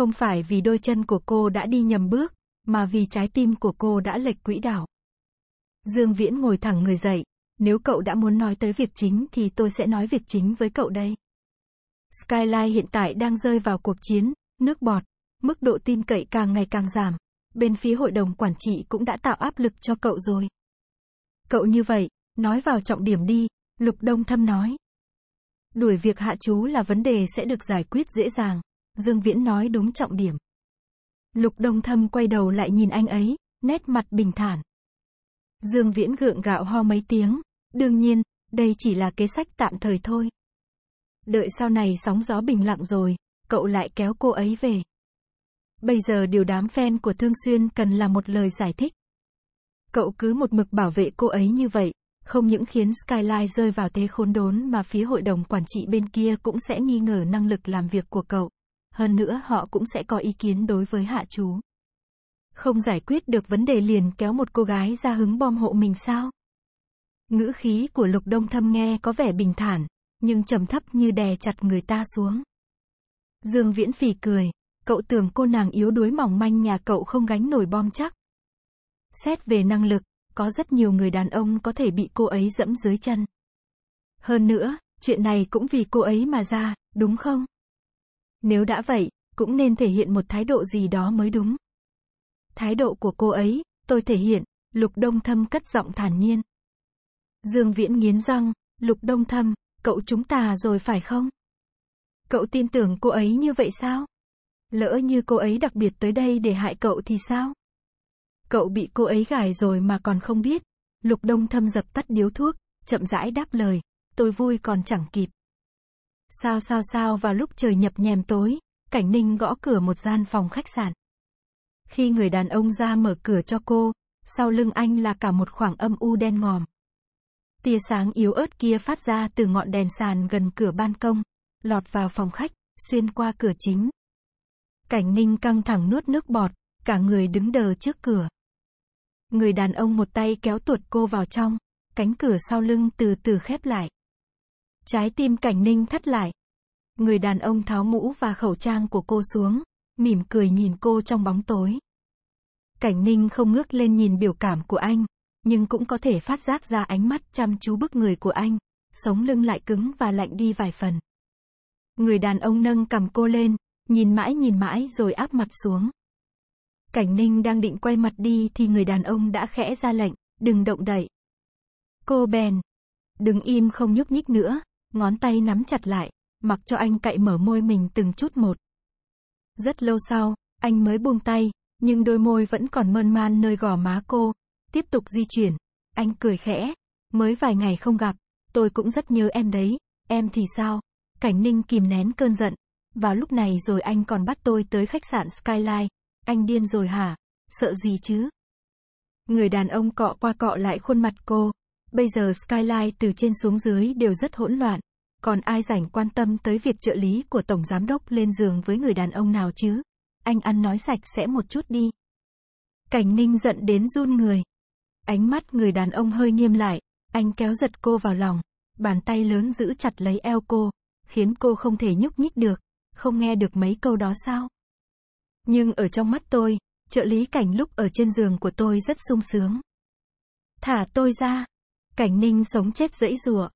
Không phải vì đôi chân của cô đã đi nhầm bước, mà vì trái tim của cô đã lệch quỹ đạo. Dương Viễn ngồi thẳng người dậy, nếu cậu đã muốn nói tới việc chính thì tôi sẽ nói việc chính với cậu đây. Skyline hiện tại đang rơi vào cuộc chiến, nước bọt, mức độ tin cậy càng ngày càng giảm, bên phía hội đồng quản trị cũng đã tạo áp lực cho cậu rồi. Cậu như vậy, nói vào trọng điểm đi, Lục Đông Thâm nói. Đuổi việc hạ chú là vấn đề sẽ được giải quyết dễ dàng. Dương Viễn nói đúng trọng điểm. Lục Đông Thâm quay đầu lại nhìn anh ấy, nét mặt bình thản. Dương Viễn gượng gạo ho mấy tiếng, đương nhiên, đây chỉ là kế sách tạm thời thôi. Đợi sau này sóng gió bình lặng rồi, cậu lại kéo cô ấy về. Bây giờ điều đám fan của Thương Xuyên cần là một lời giải thích. Cậu cứ một mực bảo vệ cô ấy như vậy, không những khiến Skyline rơi vào thế khốn đốn mà phía hội đồng quản trị bên kia cũng sẽ nghi ngờ năng lực làm việc của cậu hơn nữa họ cũng sẽ có ý kiến đối với hạ chú. Không giải quyết được vấn đề liền kéo một cô gái ra hứng bom hộ mình sao? Ngữ khí của Lục Đông Thâm nghe có vẻ bình thản, nhưng trầm thấp như đè chặt người ta xuống. Dương Viễn phì cười, cậu tưởng cô nàng yếu đuối mỏng manh nhà cậu không gánh nổi bom chắc. Xét về năng lực, có rất nhiều người đàn ông có thể bị cô ấy dẫm dưới chân. Hơn nữa, chuyện này cũng vì cô ấy mà ra, đúng không? Nếu đã vậy, cũng nên thể hiện một thái độ gì đó mới đúng. Thái độ của cô ấy, tôi thể hiện, Lục Đông Thâm cất giọng thản nhiên. Dương Viễn nghiến răng, Lục Đông Thâm, cậu chúng ta rồi phải không? Cậu tin tưởng cô ấy như vậy sao? Lỡ như cô ấy đặc biệt tới đây để hại cậu thì sao? Cậu bị cô ấy gài rồi mà còn không biết. Lục Đông Thâm dập tắt điếu thuốc, chậm rãi đáp lời, tôi vui còn chẳng kịp. Sao sao sao vào lúc trời nhập nhèm tối, Cảnh Ninh gõ cửa một gian phòng khách sạn. Khi người đàn ông ra mở cửa cho cô, sau lưng anh là cả một khoảng âm u đen ngòm. Tia sáng yếu ớt kia phát ra từ ngọn đèn sàn gần cửa ban công, lọt vào phòng khách, xuyên qua cửa chính. Cảnh Ninh căng thẳng nuốt nước bọt, cả người đứng đờ trước cửa. Người đàn ông một tay kéo tuột cô vào trong, cánh cửa sau lưng từ từ khép lại. Trái tim cảnh ninh thắt lại. Người đàn ông tháo mũ và khẩu trang của cô xuống, mỉm cười nhìn cô trong bóng tối. Cảnh ninh không ngước lên nhìn biểu cảm của anh, nhưng cũng có thể phát giác ra ánh mắt chăm chú bức người của anh, sống lưng lại cứng và lạnh đi vài phần. Người đàn ông nâng cầm cô lên, nhìn mãi nhìn mãi rồi áp mặt xuống. Cảnh ninh đang định quay mặt đi thì người đàn ông đã khẽ ra lệnh, đừng động đậy. Cô bèn. Đứng im không nhúc nhích nữa, Ngón tay nắm chặt lại, mặc cho anh cậy mở môi mình từng chút một. Rất lâu sau, anh mới buông tay, nhưng đôi môi vẫn còn mơn man nơi gò má cô. Tiếp tục di chuyển, anh cười khẽ. Mới vài ngày không gặp, tôi cũng rất nhớ em đấy, em thì sao? Cảnh Ninh kìm nén cơn giận. Vào lúc này rồi anh còn bắt tôi tới khách sạn Skyline. Anh điên rồi hả? Sợ gì chứ? Người đàn ông cọ qua cọ lại khuôn mặt cô, Bây giờ Skyline từ trên xuống dưới đều rất hỗn loạn, còn ai rảnh quan tâm tới việc trợ lý của tổng giám đốc lên giường với người đàn ông nào chứ? Anh ăn nói sạch sẽ một chút đi. Cảnh Ninh giận đến run người. Ánh mắt người đàn ông hơi nghiêm lại, anh kéo giật cô vào lòng, bàn tay lớn giữ chặt lấy eo cô, khiến cô không thể nhúc nhích được, không nghe được mấy câu đó sao? Nhưng ở trong mắt tôi, trợ lý cảnh lúc ở trên giường của tôi rất sung sướng. Thả tôi ra, Cảnh Ninh sống chết dãy rùa.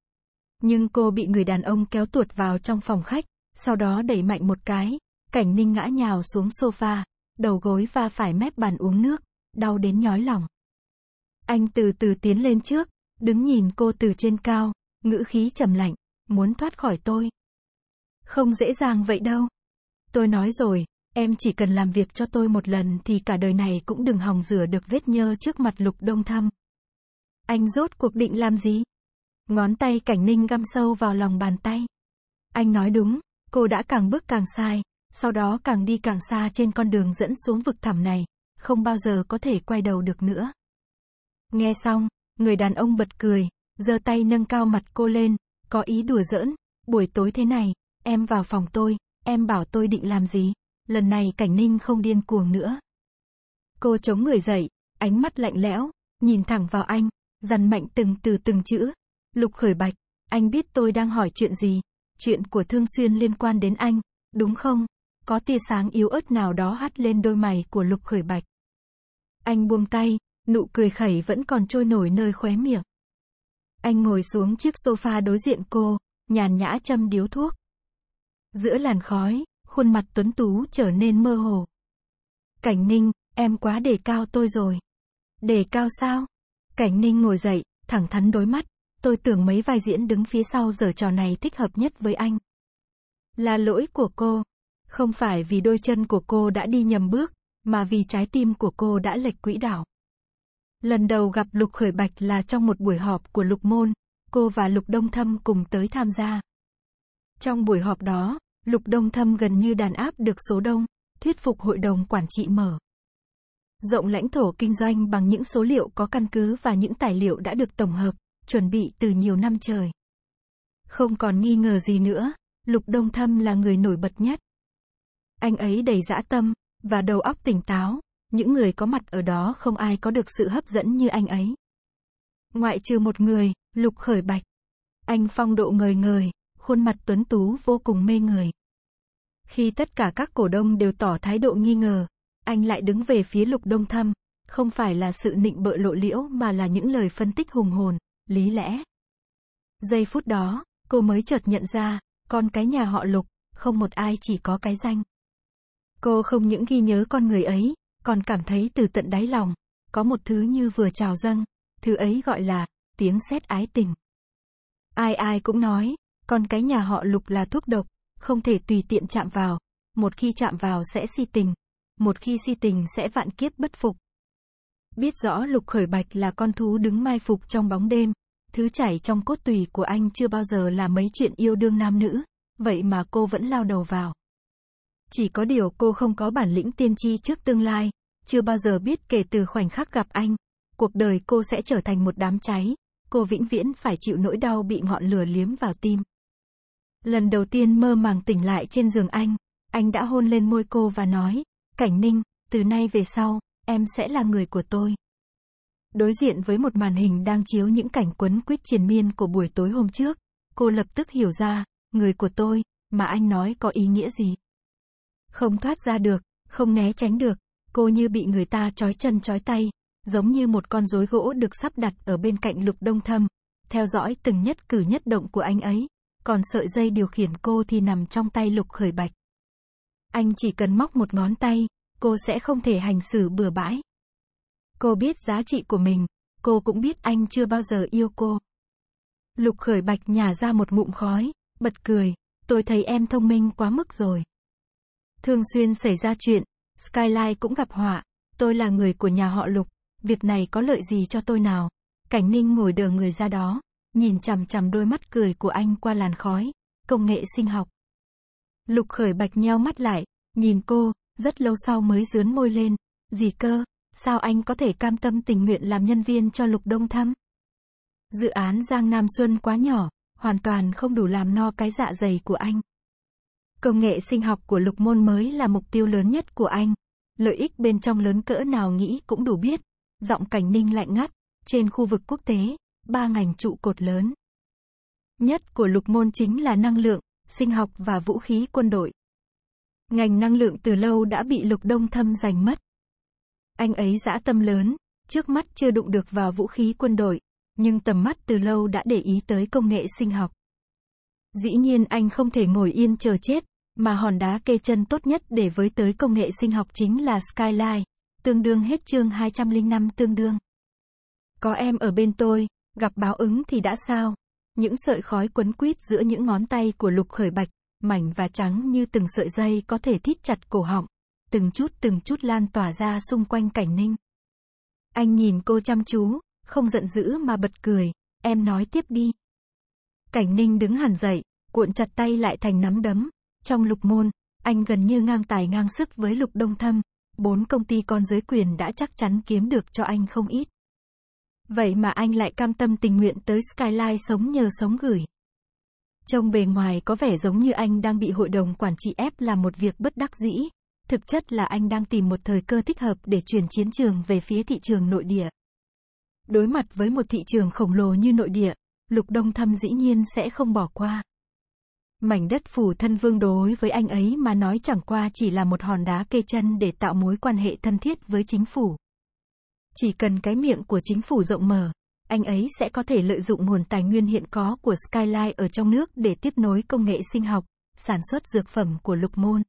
Nhưng cô bị người đàn ông kéo tuột vào trong phòng khách, sau đó đẩy mạnh một cái. Cảnh Ninh ngã nhào xuống sofa, đầu gối và phải mép bàn uống nước, đau đến nhói lòng. Anh từ từ tiến lên trước, đứng nhìn cô từ trên cao, ngữ khí trầm lạnh, muốn thoát khỏi tôi. Không dễ dàng vậy đâu. Tôi nói rồi, em chỉ cần làm việc cho tôi một lần thì cả đời này cũng đừng hòng rửa được vết nhơ trước mặt lục đông thăm. Anh rốt cuộc định làm gì? Ngón tay cảnh ninh găm sâu vào lòng bàn tay. Anh nói đúng, cô đã càng bước càng sai, sau đó càng đi càng xa trên con đường dẫn xuống vực thẳm này, không bao giờ có thể quay đầu được nữa. Nghe xong, người đàn ông bật cười, giơ tay nâng cao mặt cô lên, có ý đùa giỡn, buổi tối thế này, em vào phòng tôi, em bảo tôi định làm gì, lần này cảnh ninh không điên cuồng nữa. Cô chống người dậy, ánh mắt lạnh lẽo, nhìn thẳng vào anh, dằn mạnh từng từ từng chữ. Lục khởi bạch, anh biết tôi đang hỏi chuyện gì. Chuyện của Thương Xuyên liên quan đến anh, đúng không? Có tia sáng yếu ớt nào đó hắt lên đôi mày của Lục khởi bạch. Anh buông tay, nụ cười khẩy vẫn còn trôi nổi nơi khóe miệng. Anh ngồi xuống chiếc sofa đối diện cô, nhàn nhã châm điếu thuốc. Giữa làn khói, khuôn mặt tuấn tú trở nên mơ hồ. Cảnh Ninh, em quá đề cao tôi rồi. Đề cao sao? Cảnh Ninh ngồi dậy, thẳng thắn đối mắt, tôi tưởng mấy vai diễn đứng phía sau giờ trò này thích hợp nhất với anh. Là lỗi của cô. Không phải vì đôi chân của cô đã đi nhầm bước, mà vì trái tim của cô đã lệch quỹ đạo. Lần đầu gặp Lục Khởi Bạch là trong một buổi họp của Lục Môn, cô và Lục Đông Thâm cùng tới tham gia. Trong buổi họp đó, Lục Đông Thâm gần như đàn áp được số đông, thuyết phục hội đồng quản trị mở rộng lãnh thổ kinh doanh bằng những số liệu có căn cứ và những tài liệu đã được tổng hợp, chuẩn bị từ nhiều năm trời. Không còn nghi ngờ gì nữa, Lục Đông Thâm là người nổi bật nhất. Anh ấy đầy dã tâm, và đầu óc tỉnh táo, những người có mặt ở đó không ai có được sự hấp dẫn như anh ấy. Ngoại trừ một người, Lục Khởi Bạch. Anh phong độ ngời ngời, khuôn mặt tuấn tú vô cùng mê người. Khi tất cả các cổ đông đều tỏ thái độ nghi ngờ, anh lại đứng về phía lục đông thâm, không phải là sự nịnh bợ lộ liễu mà là những lời phân tích hùng hồn, lý lẽ. Giây phút đó, cô mới chợt nhận ra, con cái nhà họ lục, không một ai chỉ có cái danh. Cô không những ghi nhớ con người ấy, còn cảm thấy từ tận đáy lòng, có một thứ như vừa trào dâng, thứ ấy gọi là, tiếng sét ái tình. Ai ai cũng nói, con cái nhà họ lục là thuốc độc, không thể tùy tiện chạm vào, một khi chạm vào sẽ si tình, một khi si tình sẽ vạn kiếp bất phục. Biết rõ lục khởi bạch là con thú đứng mai phục trong bóng đêm, thứ chảy trong cốt tùy của anh chưa bao giờ là mấy chuyện yêu đương nam nữ, vậy mà cô vẫn lao đầu vào. Chỉ có điều cô không có bản lĩnh tiên tri trước tương lai, chưa bao giờ biết kể từ khoảnh khắc gặp anh, cuộc đời cô sẽ trở thành một đám cháy, cô vĩnh viễn phải chịu nỗi đau bị ngọn lửa liếm vào tim. Lần đầu tiên mơ màng tỉnh lại trên giường anh, anh đã hôn lên môi cô và nói, Cảnh Ninh, từ nay về sau, em sẽ là người của tôi. Đối diện với một màn hình đang chiếu những cảnh quấn quýt triền miên của buổi tối hôm trước, cô lập tức hiểu ra, người của tôi, mà anh nói có ý nghĩa gì. Không thoát ra được, không né tránh được, cô như bị người ta trói chân trói tay, giống như một con rối gỗ được sắp đặt ở bên cạnh lục đông thâm, theo dõi từng nhất cử nhất động của anh ấy, còn sợi dây điều khiển cô thì nằm trong tay lục khởi bạch. Anh chỉ cần móc một ngón tay, cô sẽ không thể hành xử bừa bãi. Cô biết giá trị của mình, cô cũng biết anh chưa bao giờ yêu cô. Lục khởi bạch nhả ra một ngụm khói, bật cười, tôi thấy em thông minh quá mức rồi. Thường xuyên xảy ra chuyện, Skyline cũng gặp họa, tôi là người của nhà họ Lục, việc này có lợi gì cho tôi nào? Cảnh Ninh ngồi đờ người ra đó, nhìn chằm chằm đôi mắt cười của anh qua làn khói, công nghệ sinh học. Lục khởi bạch nheo mắt lại, nhìn cô, rất lâu sau mới dướn môi lên. Gì cơ, sao anh có thể cam tâm tình nguyện làm nhân viên cho Lục Đông Thăm? Dự án Giang Nam Xuân quá nhỏ, hoàn toàn không đủ làm no cái dạ dày của anh. Công nghệ sinh học của lục môn mới là mục tiêu lớn nhất của anh. Lợi ích bên trong lớn cỡ nào nghĩ cũng đủ biết. Giọng cảnh ninh lạnh ngắt, trên khu vực quốc tế, ba ngành trụ cột lớn. Nhất của lục môn chính là năng lượng, sinh học và vũ khí quân đội. Ngành năng lượng từ lâu đã bị Lục Đông Thâm giành mất. Anh ấy dã tâm lớn, trước mắt chưa đụng được vào vũ khí quân đội, nhưng tầm mắt từ lâu đã để ý tới công nghệ sinh học. Dĩ nhiên anh không thể ngồi yên chờ chết, mà hòn đá kê chân tốt nhất để với tới công nghệ sinh học chính là Skyline, tương đương hết chương 205 tương đương. Có em ở bên tôi, gặp báo ứng thì đã sao? Những sợi khói quấn quít giữa những ngón tay của lục khởi bạch, mảnh và trắng như từng sợi dây có thể thít chặt cổ họng, từng chút từng chút lan tỏa ra xung quanh cảnh ninh. Anh nhìn cô chăm chú, không giận dữ mà bật cười, em nói tiếp đi. Cảnh ninh đứng hẳn dậy, cuộn chặt tay lại thành nắm đấm. Trong lục môn, anh gần như ngang tài ngang sức với lục đông thâm. Bốn công ty con dưới quyền đã chắc chắn kiếm được cho anh không ít. Vậy mà anh lại cam tâm tình nguyện tới Skyline sống nhờ sống gửi. Trông bề ngoài có vẻ giống như anh đang bị hội đồng quản trị ép làm một việc bất đắc dĩ. Thực chất là anh đang tìm một thời cơ thích hợp để chuyển chiến trường về phía thị trường nội địa. Đối mặt với một thị trường khổng lồ như nội địa, Lục Đông Thâm dĩ nhiên sẽ không bỏ qua. Mảnh đất phủ thân vương đối với anh ấy mà nói chẳng qua chỉ là một hòn đá kê chân để tạo mối quan hệ thân thiết với chính phủ. Chỉ cần cái miệng của chính phủ rộng mở, anh ấy sẽ có thể lợi dụng nguồn tài nguyên hiện có của Skyline ở trong nước để tiếp nối công nghệ sinh học, sản xuất dược phẩm của lục môn.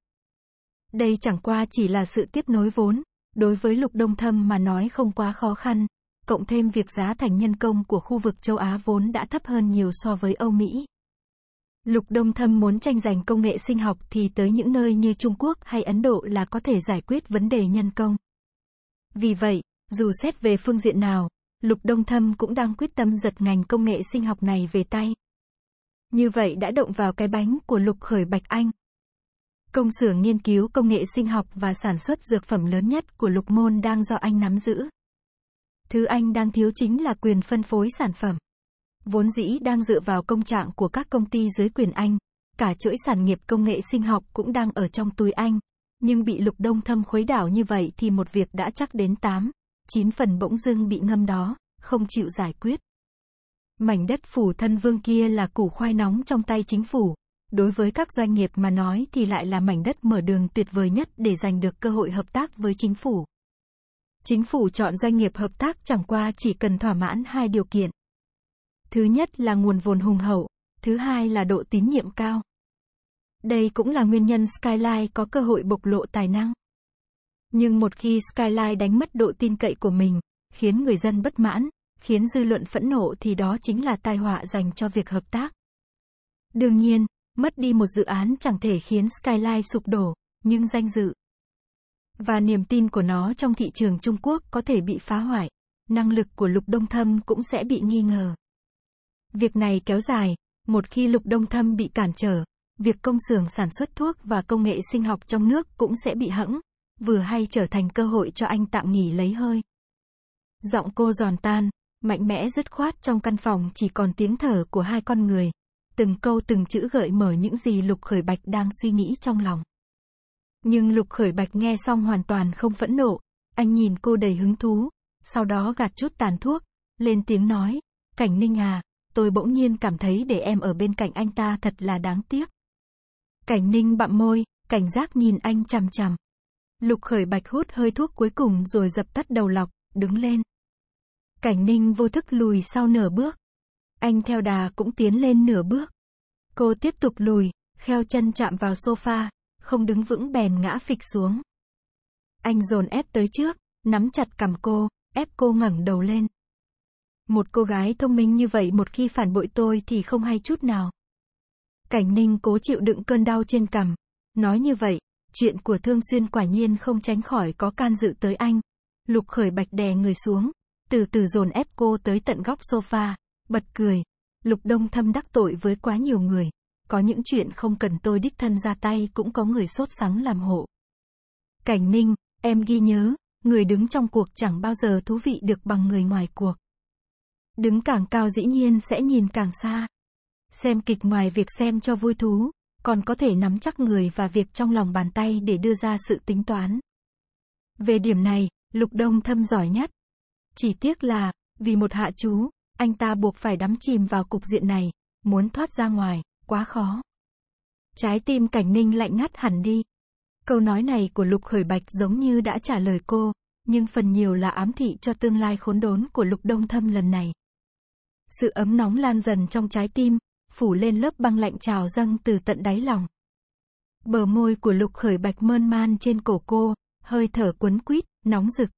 Đây chẳng qua chỉ là sự tiếp nối vốn, đối với lục đông thâm mà nói không quá khó khăn, cộng thêm việc giá thành nhân công của khu vực châu Á vốn đã thấp hơn nhiều so với Âu Mỹ. Lục Đông Thâm muốn tranh giành công nghệ sinh học thì tới những nơi như Trung Quốc hay Ấn Độ là có thể giải quyết vấn đề nhân công. Vì vậy, dù xét về phương diện nào, Lục Đông Thâm cũng đang quyết tâm giật ngành công nghệ sinh học này về tay. Như vậy đã động vào cái bánh của Lục Khởi Bạch Anh. Công xưởng nghiên cứu công nghệ sinh học và sản xuất dược phẩm lớn nhất của Lục Môn đang do anh nắm giữ. Thứ anh đang thiếu chính là quyền phân phối sản phẩm. Vốn dĩ đang dựa vào công trạng của các công ty dưới quyền anh, cả chuỗi sản nghiệp công nghệ sinh học cũng đang ở trong túi anh, nhưng bị Lục Đông Thâm khuấy đảo như vậy thì một việc đã chắc đến 8 chín phần bỗng dưng bị ngâm đó, không chịu giải quyết. Mảnh đất phủ thân vương kia là củ khoai nóng trong tay chính phủ, đối với các doanh nghiệp mà nói thì lại là mảnh đất mở đường tuyệt vời nhất để giành được cơ hội hợp tác với chính phủ. Chính phủ chọn doanh nghiệp hợp tác chẳng qua chỉ cần thỏa mãn hai điều kiện. Thứ nhất là nguồn vốn hùng hậu, thứ hai là độ tín nhiệm cao. Đây cũng là nguyên nhân Skyline có cơ hội bộc lộ tài năng. Nhưng một khi Skyline đánh mất độ tin cậy của mình, khiến người dân bất mãn, khiến dư luận phẫn nộ thì đó chính là tai họa dành cho việc hợp tác. Đương nhiên, mất đi một dự án chẳng thể khiến Skyline sụp đổ, nhưng danh dự và niềm tin của nó trong thị trường Trung Quốc có thể bị phá hoại, năng lực của Lục Đông Thâm cũng sẽ bị nghi ngờ. Việc này kéo dài, một khi Lục Đông Thâm bị cản trở, việc công xưởng sản xuất thuốc và công nghệ sinh học trong nước cũng sẽ bị hãng vừa hay trở thành cơ hội cho anh tạm nghỉ lấy hơi. Giọng cô giòn tan, mạnh mẽ dứt khoát trong căn phòng chỉ còn tiếng thở của hai con người. Từng câu từng chữ gợi mở những gì Lục Khởi Bạch đang suy nghĩ trong lòng. Nhưng Lục Khởi Bạch nghe xong hoàn toàn không phẫn nộ, anh nhìn cô đầy hứng thú, sau đó gạt chút tàn thuốc, lên tiếng nói, Cảnh Ninh à, tôi bỗng nhiên cảm thấy để em ở bên cạnh anh ta thật là đáng tiếc. Cảnh Ninh bặm môi, cảnh giác nhìn anh chằm chằm. Lục khởi bạch hút hơi thuốc cuối cùng rồi dập tắt đầu lọc, đứng lên. Cảnh ninh vô thức lùi sau nửa bước. Anh theo đà cũng tiến lên nửa bước. Cô tiếp tục lùi, kheo chân chạm vào sofa, không đứng vững bèn ngã phịch xuống. Anh dồn ép tới trước, nắm chặt cầm cô, ép cô ngẩng đầu lên. Một cô gái thông minh như vậy một khi phản bội tôi thì không hay chút nào. Cảnh ninh cố chịu đựng cơn đau trên cằm. Nói như vậy, Chuyện của Thương Xuyên quả nhiên không tránh khỏi có can dự tới anh. Lục khởi bạch đè người xuống, từ từ dồn ép cô tới tận góc sofa, bật cười. Lục đông thâm đắc tội với quá nhiều người. Có những chuyện không cần tôi đích thân ra tay cũng có người sốt sắng làm hộ. Cảnh ninh, em ghi nhớ, người đứng trong cuộc chẳng bao giờ thú vị được bằng người ngoài cuộc. Đứng càng cao dĩ nhiên sẽ nhìn càng xa. Xem kịch ngoài việc xem cho vui thú, còn có thể nắm chắc người và việc trong lòng bàn tay để đưa ra sự tính toán. Về điểm này, Lục Đông thâm giỏi nhất. Chỉ tiếc là, vì một hạ chú, anh ta buộc phải đắm chìm vào cục diện này, muốn thoát ra ngoài, quá khó. Trái tim Cảnh Ninh lạnh ngắt hẳn đi. Câu nói này của Lục Khởi Bạch giống như đã trả lời cô, nhưng phần nhiều là ám thị cho tương lai khốn đốn của Lục Đông Thâm lần này. Sự ấm nóng lan dần trong trái tim, phủ lên lớp băng lạnh trào dâng từ tận đáy lòng. Bờ môi của lục khởi bạch mơn man trên cổ cô, hơi thở cuốn quýt, nóng rực.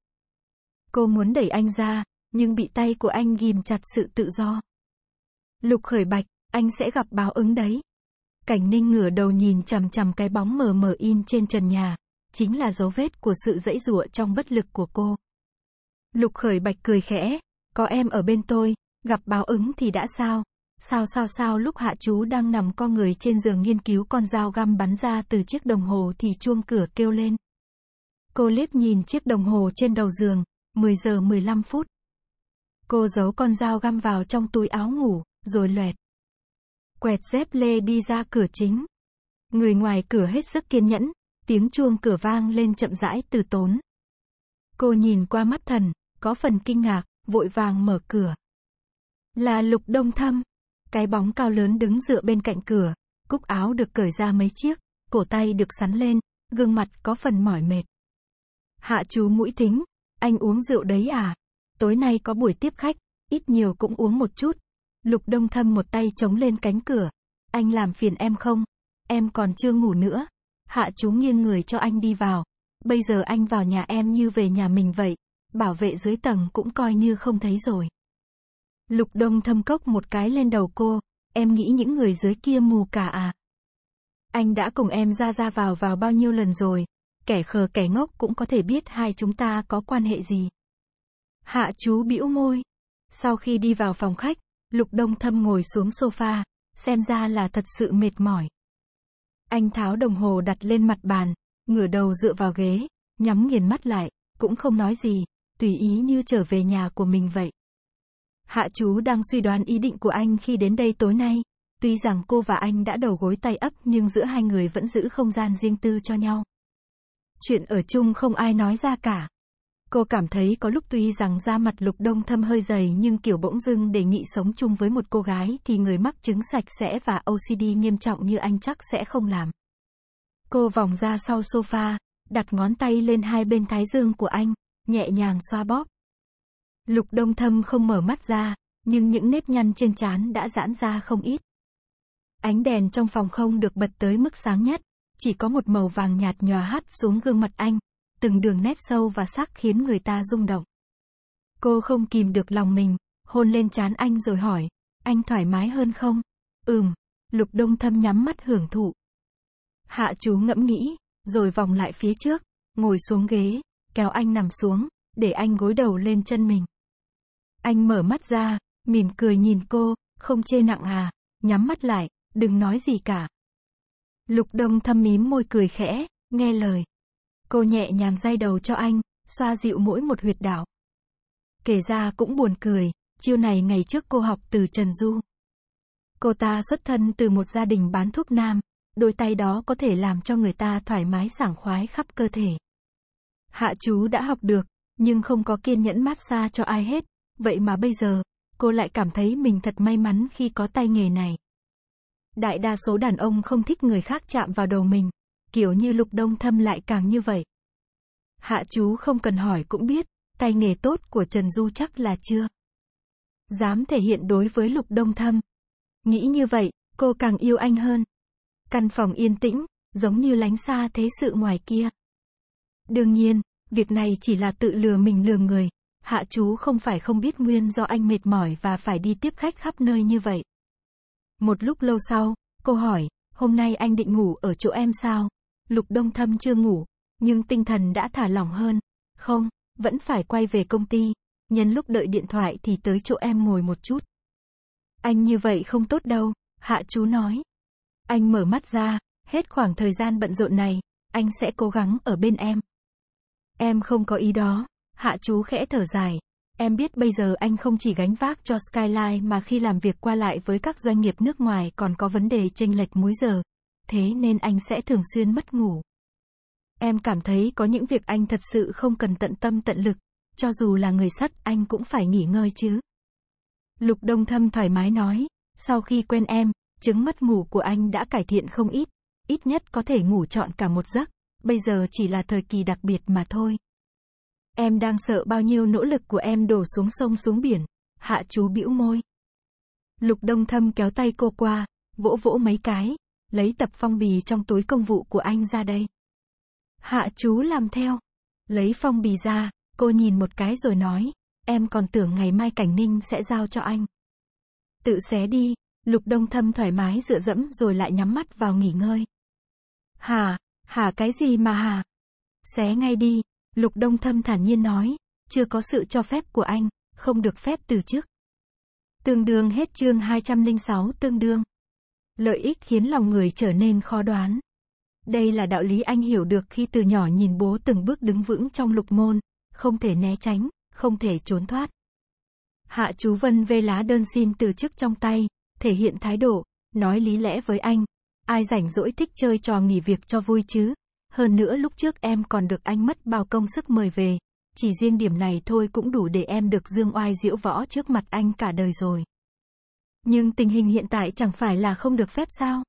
Cô muốn đẩy anh ra, nhưng bị tay của anh ghim chặt sự tự do. Lục khởi bạch, anh sẽ gặp báo ứng đấy. Cảnh ninh ngửa đầu nhìn chằm chằm cái bóng mờ mờ in trên trần nhà, chính là dấu vết của sự dãy rụa trong bất lực của cô. Lục khởi bạch cười khẽ, có em ở bên tôi, gặp báo ứng thì đã sao, Sao sao sao lúc hạ chú đang nằm co người trên giường nghiên cứu con dao găm bắn ra từ chiếc đồng hồ thì chuông cửa kêu lên. Cô liếc nhìn chiếc đồng hồ trên đầu giường, 10 giờ 15 phút. Cô giấu con dao găm vào trong túi áo ngủ, rồi loẹt. Quẹt dép lê đi ra cửa chính. Người ngoài cửa hết sức kiên nhẫn, tiếng chuông cửa vang lên chậm rãi từ tốn. Cô nhìn qua mắt thần, có phần kinh ngạc, vội vàng mở cửa. Là lục đông thâm. Cái bóng cao lớn đứng dựa bên cạnh cửa, cúc áo được cởi ra mấy chiếc, cổ tay được sắn lên, gương mặt có phần mỏi mệt. Hạ chú mũi thính, anh uống rượu đấy à? Tối nay có buổi tiếp khách, ít nhiều cũng uống một chút. Lục đông thâm một tay chống lên cánh cửa. Anh làm phiền em không? Em còn chưa ngủ nữa. Hạ chú nghiêng người cho anh đi vào. Bây giờ anh vào nhà em như về nhà mình vậy. Bảo vệ dưới tầng cũng coi như không thấy rồi. Lục Đông thâm cốc một cái lên đầu cô, em nghĩ những người dưới kia mù cả à. Anh đã cùng em ra ra vào vào bao nhiêu lần rồi, kẻ khờ kẻ ngốc cũng có thể biết hai chúng ta có quan hệ gì. Hạ chú bĩu môi. Sau khi đi vào phòng khách, Lục Đông Thâm ngồi xuống sofa, xem ra là thật sự mệt mỏi. Anh tháo đồng hồ đặt lên mặt bàn, ngửa đầu dựa vào ghế, nhắm nghiền mắt lại, cũng không nói gì, tùy ý như trở về nhà của mình vậy. Hạ chú đang suy đoán ý định của anh khi đến đây tối nay. Tuy rằng cô và anh đã đầu gối tay ấp nhưng giữa hai người vẫn giữ không gian riêng tư cho nhau. Chuyện ở chung không ai nói ra cả. Cô cảm thấy có lúc tuy rằng da mặt lục đông thâm hơi dày nhưng kiểu bỗng dưng đề nghị sống chung với một cô gái thì người mắc chứng sạch sẽ và OCD nghiêm trọng như anh chắc sẽ không làm. Cô vòng ra sau sofa, đặt ngón tay lên hai bên thái dương của anh, nhẹ nhàng xoa bóp. Lục Đông Thâm không mở mắt ra, nhưng những nếp nhăn trên trán đã giãn ra không ít. Ánh đèn trong phòng không được bật tới mức sáng nhất, chỉ có một màu vàng nhạt nhòa hắt xuống gương mặt anh, từng đường nét sâu và sắc khiến người ta rung động. Cô không kìm được lòng mình, hôn lên trán anh rồi hỏi, anh thoải mái hơn không? Ừm, lục đông thâm nhắm mắt hưởng thụ. Hạ chú ngẫm nghĩ, rồi vòng lại phía trước, ngồi xuống ghế, kéo anh nằm xuống, để anh gối đầu lên chân mình. Anh mở mắt ra, mỉm cười nhìn cô, không chê nặng à, nhắm mắt lại, đừng nói gì cả. Lục Đông thâm mím môi cười khẽ, nghe lời. Cô nhẹ nhàng day đầu cho anh, xoa dịu mỗi một huyệt đạo. Kể ra cũng buồn cười, chiêu này ngày trước cô học từ Trần Du. Cô ta xuất thân từ một gia đình bán thuốc nam, đôi tay đó có thể làm cho người ta thoải mái sảng khoái khắp cơ thể. Hạ chú đã học được, nhưng không có kiên nhẫn mát xa cho ai hết, vậy mà bây giờ, cô lại cảm thấy mình thật may mắn khi có tay nghề này. Đại đa số đàn ông không thích người khác chạm vào đầu mình, kiểu như lục đông thâm lại càng như vậy. Hạ chú không cần hỏi cũng biết, tay nghề tốt của Trần Du chắc là chưa. Dám thể hiện đối với lục đông thâm. Nghĩ như vậy, cô càng yêu anh hơn. Căn phòng yên tĩnh, giống như lánh xa thế sự ngoài kia. Đương nhiên, việc này chỉ là tự lừa mình lừa người, Hạ chú không phải không biết nguyên do anh mệt mỏi và phải đi tiếp khách khắp nơi như vậy. Một lúc lâu sau, cô hỏi, hôm nay anh định ngủ ở chỗ em sao? Lục Đông Thâm chưa ngủ, nhưng tinh thần đã thả lỏng hơn. Không, vẫn phải quay về công ty. Nhân lúc đợi điện thoại thì tới chỗ em ngồi một chút. Anh như vậy không tốt đâu, hạ chú nói. Anh mở mắt ra, hết khoảng thời gian bận rộn này, anh sẽ cố gắng ở bên em. Em không có ý đó. Hạ chú khẽ thở dài. Em biết bây giờ anh không chỉ gánh vác cho Skyline mà khi làm việc qua lại với các doanh nghiệp nước ngoài còn có vấn đề chênh lệch múi giờ. Thế nên anh sẽ thường xuyên mất ngủ. Em cảm thấy có những việc anh thật sự không cần tận tâm tận lực. Cho dù là người sắt, anh cũng phải nghỉ ngơi chứ. Lục Đông Thâm thoải mái nói, sau khi quen em, chứng mất ngủ của anh đã cải thiện không ít, ít nhất có thể ngủ trọn cả một giấc, bây giờ chỉ là thời kỳ đặc biệt mà thôi. Em đang sợ bao nhiêu nỗ lực của em đổ xuống sông xuống biển. Hạ chú bĩu môi. Lục Đông Thâm kéo tay cô qua, vỗ vỗ mấy cái, lấy tập phong bì trong túi công vụ của anh ra đây. Hạ chú làm theo. Lấy phong bì ra, cô nhìn một cái rồi nói, em còn tưởng ngày mai Cảnh Ninh sẽ giao cho anh. Tự xé đi, Lục Đông Thâm thoải mái dựa dẫm rồi lại nhắm mắt vào nghỉ ngơi. Hà, hà cái gì mà hà? Xé ngay đi, Lục Đông Thâm thản nhiên nói, chưa có sự cho phép của anh, không được phép từ chức. Tương đương hết chương 206 tương đương. Lợi ích khiến lòng người trở nên khó đoán. Đây là đạo lý anh hiểu được khi từ nhỏ nhìn bố từng bước đứng vững trong lục môn, không thể né tránh, không thể trốn thoát. Hạ chú Vân vê lá đơn xin từ chức trong tay, thể hiện thái độ, nói lý lẽ với anh. Ai rảnh rỗi thích chơi trò nghỉ việc cho vui chứ, hơn nữa lúc trước em còn được anh mất bao công sức mời về. Chỉ riêng điểm này thôi cũng đủ để em được dương oai diễu võ trước mặt anh cả đời rồi. Nhưng tình hình hiện tại chẳng phải là không được phép sao?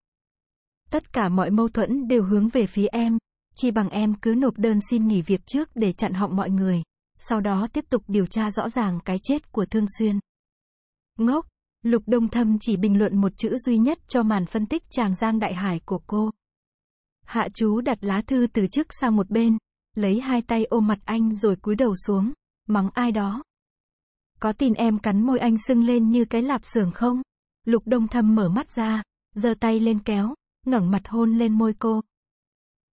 Tất cả mọi mâu thuẫn đều hướng về phía em. Chỉ bằng em cứ nộp đơn xin nghỉ việc trước để chặn họng mọi người. Sau đó tiếp tục điều tra rõ ràng cái chết của Thương Xuyên. Ngốc, Lục Đông Thâm chỉ bình luận một chữ duy nhất cho màn phân tích chàng Giang Đại Hải của cô. Hạ chú đặt lá thư từ trước sang một bên, lấy hai tay ôm mặt anh rồi cúi đầu xuống, mắng ai đó. Có tin em cắn môi anh sưng lên như cái lạp xưởng không? Lục Đông Thâm mở mắt ra, giơ tay lên kéo, ngẩng mặt hôn lên môi cô.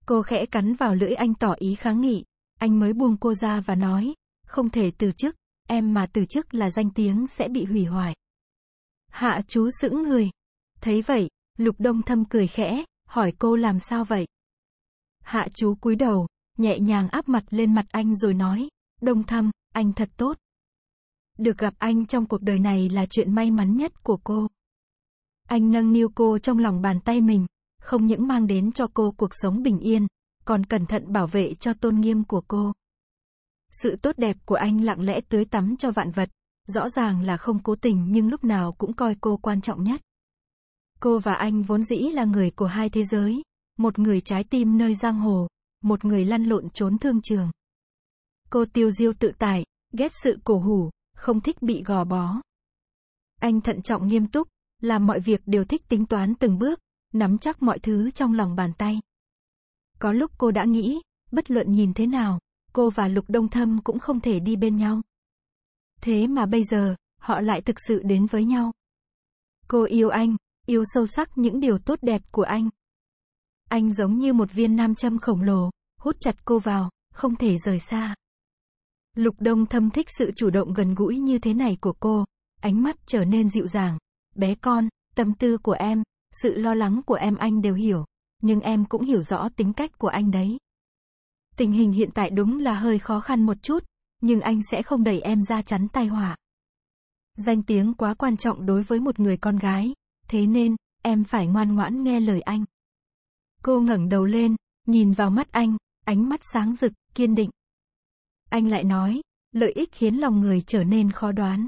Cô khẽ cắn vào lưỡi anh tỏ ý kháng nghị, anh mới buông cô ra và nói, không thể từ chức, em mà từ chức là danh tiếng sẽ bị hủy hoại. Hạ chú sững người. Thấy vậy, Lục Đông Thâm cười khẽ, hỏi cô làm sao vậy. Hạ chú cúi đầu, nhẹ nhàng áp mặt lên mặt anh rồi nói, đông thâm, anh thật tốt. Được gặp anh trong cuộc đời này là chuyện may mắn nhất của cô. Anh nâng niu cô trong lòng bàn tay mình, không những mang đến cho cô cuộc sống bình yên, còn cẩn thận bảo vệ cho tôn nghiêm của cô. Sự tốt đẹp của anh lặng lẽ tưới tắm cho vạn vật, rõ ràng là không cố tình nhưng lúc nào cũng coi cô quan trọng nhất. Cô và anh vốn dĩ là người của hai thế giới, một người trái tim nơi giang hồ, một người lăn lộn trốn thương trường. Cô tiêu diêu tự tại, ghét sự cổ hủ, không thích bị gò bó. Anh thận trọng nghiêm túc, làm mọi việc đều thích tính toán từng bước, nắm chắc mọi thứ trong lòng bàn tay. Có lúc cô đã nghĩ, bất luận nhìn thế nào, cô và Lục Đông Thâm cũng không thể đi bên nhau. Thế mà bây giờ, họ lại thực sự đến với nhau. Cô yêu anh, yêu sâu sắc những điều tốt đẹp của anh. Anh giống như một viên nam châm khổng lồ, hút chặt cô vào, không thể rời xa. Lục Đông thâm thích sự chủ động gần gũi như thế này của cô, ánh mắt trở nên dịu dàng. Bé con, tâm tư của em, sự lo lắng của em anh đều hiểu, nhưng em cũng hiểu rõ tính cách của anh đấy. Tình hình hiện tại đúng là hơi khó khăn một chút, nhưng anh sẽ không đẩy em ra chắn tai họa. Danh tiếng quá quan trọng đối với một người con gái, thế nên, em phải ngoan ngoãn nghe lời anh. Cô ngẩng đầu lên, nhìn vào mắt anh, ánh mắt sáng rực, kiên định. Anh lại nói, lợi ích khiến lòng người trở nên khó đoán.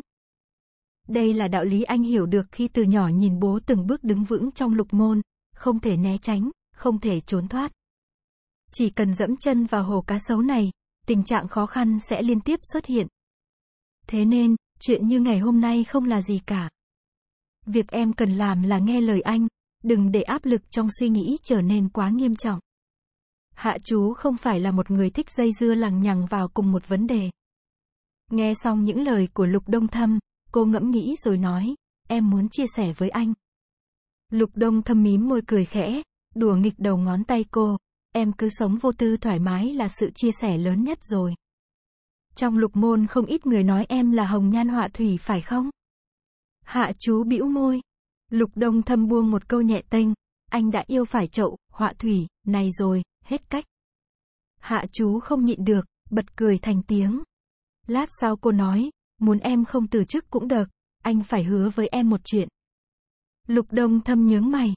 Đây là đạo lý anh hiểu được khi từ nhỏ nhìn bố từng bước đứng vững trong lục môn, không thể né tránh, không thể trốn thoát. Chỉ cần dẫm chân vào hồ cá sấu này, tình trạng khó khăn sẽ liên tiếp xuất hiện. Thế nên, chuyện như ngày hôm nay không là gì cả. Việc em cần làm là nghe lời anh, đừng để áp lực trong suy nghĩ trở nên quá nghiêm trọng. Hạ chú không phải là một người thích dây dưa lằng nhằng vào cùng một vấn đề. Nghe xong những lời của Lục Đông Thâm, cô ngẫm nghĩ rồi nói, em muốn chia sẻ với anh. Lục Đông Thâm mím môi cười khẽ, đùa nghịch đầu ngón tay cô, em cứ sống vô tư thoải mái là sự chia sẻ lớn nhất rồi. Trong lục môn không ít người nói em là hồng nhan họa thủy phải không? Hạ chú bĩu môi. Lục đông thâm buông một câu nhẹ tênh. Anh đã yêu phải chậu, họa thủy, này rồi, hết cách. Hạ chú không nhịn được, bật cười thành tiếng. Lát sau cô nói, muốn em không từ chức cũng được, anh phải hứa với em một chuyện. Lục đông thâm nhướng mày.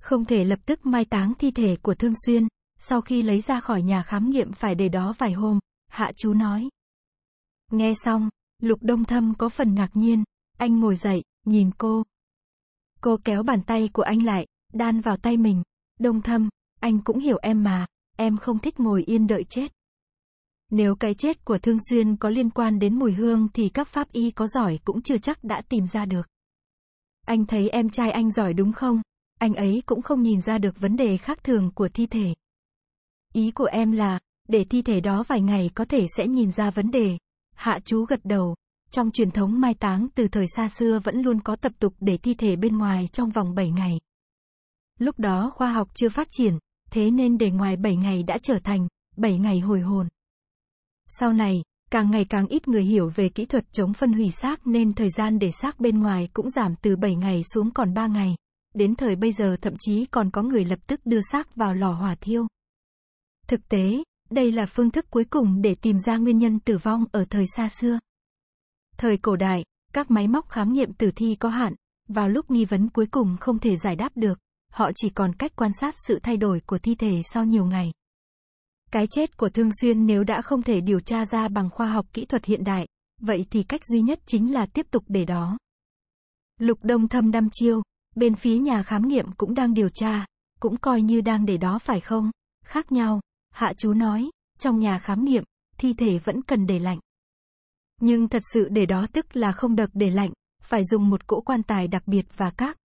Không thể lập tức mai táng thi thể của Thương Xuyên, sau khi lấy ra khỏi nhà khám nghiệm phải để đó vài hôm, hạ chú nói. Nghe xong, lục đông thâm có phần ngạc nhiên, anh ngồi dậy, nhìn cô. Cô kéo bàn tay của anh lại, đan vào tay mình. Đông thâm, anh cũng hiểu em mà, em không thích ngồi yên đợi chết. Nếu cái chết của Thương Xuyên có liên quan đến mùi hương thì các pháp y có giỏi cũng chưa chắc đã tìm ra được. Anh thấy em trai anh giỏi đúng không? Anh ấy cũng không nhìn ra được vấn đề khác thường của thi thể. Ý của em là, để thi thể đó vài ngày có thể sẽ nhìn ra vấn đề. Hạ chú gật đầu, trong truyền thống mai táng từ thời xa xưa vẫn luôn có tập tục để thi thể bên ngoài trong vòng 7 ngày. Lúc đó khoa học chưa phát triển, thế nên để ngoài 7 ngày đã trở thành 7 ngày hồi hồn. Sau này, càng ngày càng ít người hiểu về kỹ thuật chống phân hủy xác nên thời gian để xác bên ngoài cũng giảm từ 7 ngày xuống còn 3 ngày. Đến thời bây giờ thậm chí còn có người lập tức đưa xác vào lò hỏa thiêu. Thực tế, đây là phương thức cuối cùng để tìm ra nguyên nhân tử vong ở thời xa xưa. Thời cổ đại, các máy móc khám nghiệm tử thi có hạn, vào lúc nghi vấn cuối cùng không thể giải đáp được, họ chỉ còn cách quan sát sự thay đổi của thi thể sau nhiều ngày. Cái chết của Thương Xuyên nếu đã không thể điều tra ra bằng khoa học kỹ thuật hiện đại, vậy thì cách duy nhất chính là tiếp tục để đó. Lục Đông thâm đăm chiêu, bên phía nhà khám nghiệm cũng đang điều tra, cũng coi như đang để đó phải không? Khác nhau, hạ chú nói, trong nhà khám nghiệm, thi thể vẫn cần để lạnh. Nhưng thật sự để đó tức là không đập để lạnh, phải dùng một cỗ quan tài đặc biệt và các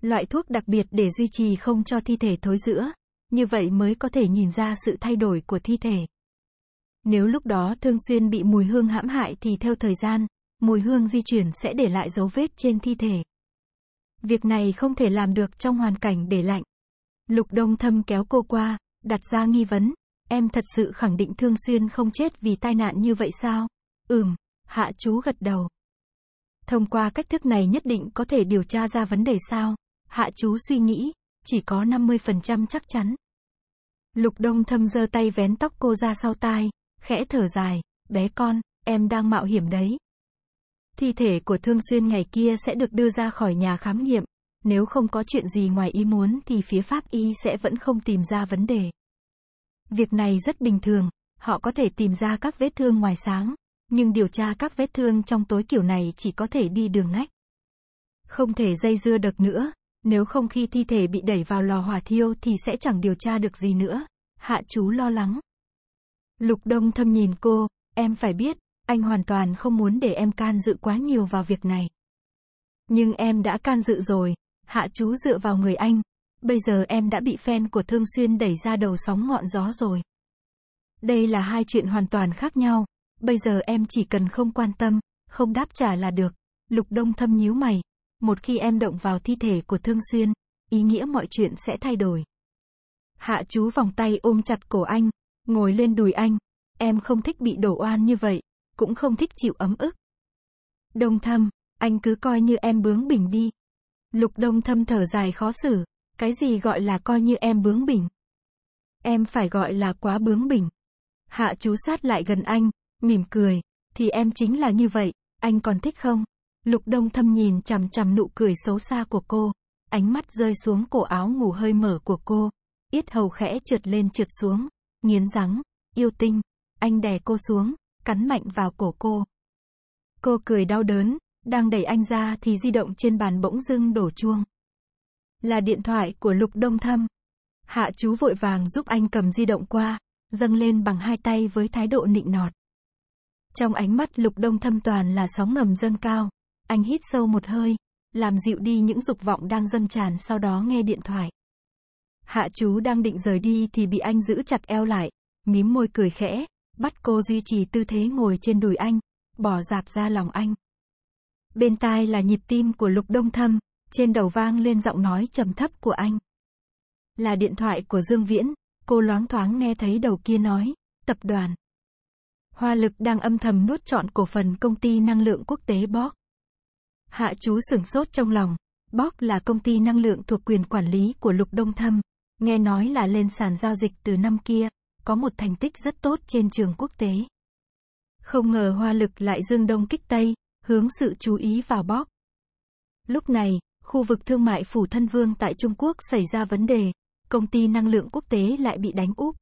loại thuốc đặc biệt để duy trì không cho thi thể thối rữa, như vậy mới có thể nhìn ra sự thay đổi của thi thể. Nếu lúc đó thường xuyên bị mùi hương hãm hại thì theo thời gian, mùi hương di chuyển sẽ để lại dấu vết trên thi thể. Việc này không thể làm được trong hoàn cảnh để lạnh. Lục Đông Thâm kéo cô qua, đặt ra nghi vấn, em thật sự khẳng định Thương Xuyên không chết vì tai nạn như vậy sao? Ừm, hạ chú gật đầu. Thông qua cách thức này nhất định có thể điều tra ra vấn đề sao? Hạ chú suy nghĩ, chỉ có 50% chắc chắn. Lục Đông Thâm giơ tay vén tóc cô ra sau tai, khẽ thở dài, bé con, em đang mạo hiểm đấy. Thi thể của Thương Xuyên ngày kia sẽ được đưa ra khỏi nhà khám nghiệm, nếu không có chuyện gì ngoài ý muốn thì phía pháp y sẽ vẫn không tìm ra vấn đề. Việc này rất bình thường, họ có thể tìm ra các vết thương ngoài sáng, nhưng điều tra các vết thương trong tối kiểu này chỉ có thể đi đường ngách. Không thể dây dưa được nữa, nếu không khi thi thể bị đẩy vào lò hỏa thiêu thì sẽ chẳng điều tra được gì nữa. Hạ chú lo lắng. Lục Đông thâm nhìn cô, em phải biết, anh hoàn toàn không muốn để em can dự quá nhiều vào việc này. Nhưng em đã can dự rồi, hạ chú dựa vào người anh. Bây giờ em đã bị fan của Thương Xuyên đẩy ra đầu sóng ngọn gió rồi. Đây là hai chuyện hoàn toàn khác nhau. Bây giờ em chỉ cần không quan tâm, không đáp trả là được. Lục Đông thâm nhíu mày. Một khi em động vào thi thể của Thương Xuyên, ý nghĩa mọi chuyện sẽ thay đổi. Hạ chú vòng tay ôm chặt cổ anh, ngồi lên đùi anh. Em không thích bị đổ oan như vậy, cũng không thích chịu ấm ức. Đông thâm, anh cứ coi như em bướng bỉnh đi. Lục đông thâm thở dài khó xử, cái gì gọi là coi như em bướng bỉnh? Em phải gọi là quá bướng bỉnh. Hạ chú sát lại gần anh, mỉm cười, thì em chính là như vậy, anh còn thích không? Lục Đông Thâm nhìn chằm chằm nụ cười xấu xa của cô, ánh mắt rơi xuống cổ áo ngủ hơi mở của cô, yết hầu khẽ trượt lên trượt xuống, nghiến răng, yêu tinh, anh đè cô xuống, cắn mạnh vào cổ cô. Cô cười đau đớn, đang đẩy anh ra thì di động trên bàn bỗng dưng đổ chuông. Là điện thoại của Lục Đông Thâm. Hạ chú vội vàng giúp anh cầm di động qua, dâng lên bằng hai tay với thái độ nịnh nọt. Trong ánh mắt lục đông thâm toàn là sóng ngầm dâng cao. Anh hít sâu một hơi, làm dịu đi những dục vọng đang dâng tràn sau đó nghe điện thoại. Hạ chú đang định rời đi thì bị anh giữ chặt eo lại, mím môi cười khẽ, bắt cô duy trì tư thế ngồi trên đùi anh, bỏ dạp ra lòng anh. Bên tai là nhịp tim của lục đông thâm, trên đầu vang lên giọng nói trầm thấp của anh. Là điện thoại của Dương Viễn, cô loáng thoáng nghe thấy đầu kia nói, tập đoàn. Hoa lực đang âm thầm nuốt chọn cổ phần công ty năng lượng quốc tế BOC. Hạ chú sửng sốt trong lòng. BOC là công ty năng lượng thuộc quyền quản lý của Lục Đông Thâm. Nghe nói là lên sàn giao dịch từ năm kia, có một thành tích rất tốt trên trường quốc tế. Không ngờ hoa lực lại dương đông kích tây, hướng sự chú ý vào BOC. Lúc này, khu vực thương mại phủ thân vương tại Trung Quốc xảy ra vấn đề, công ty năng lượng quốc tế lại bị đánh úp.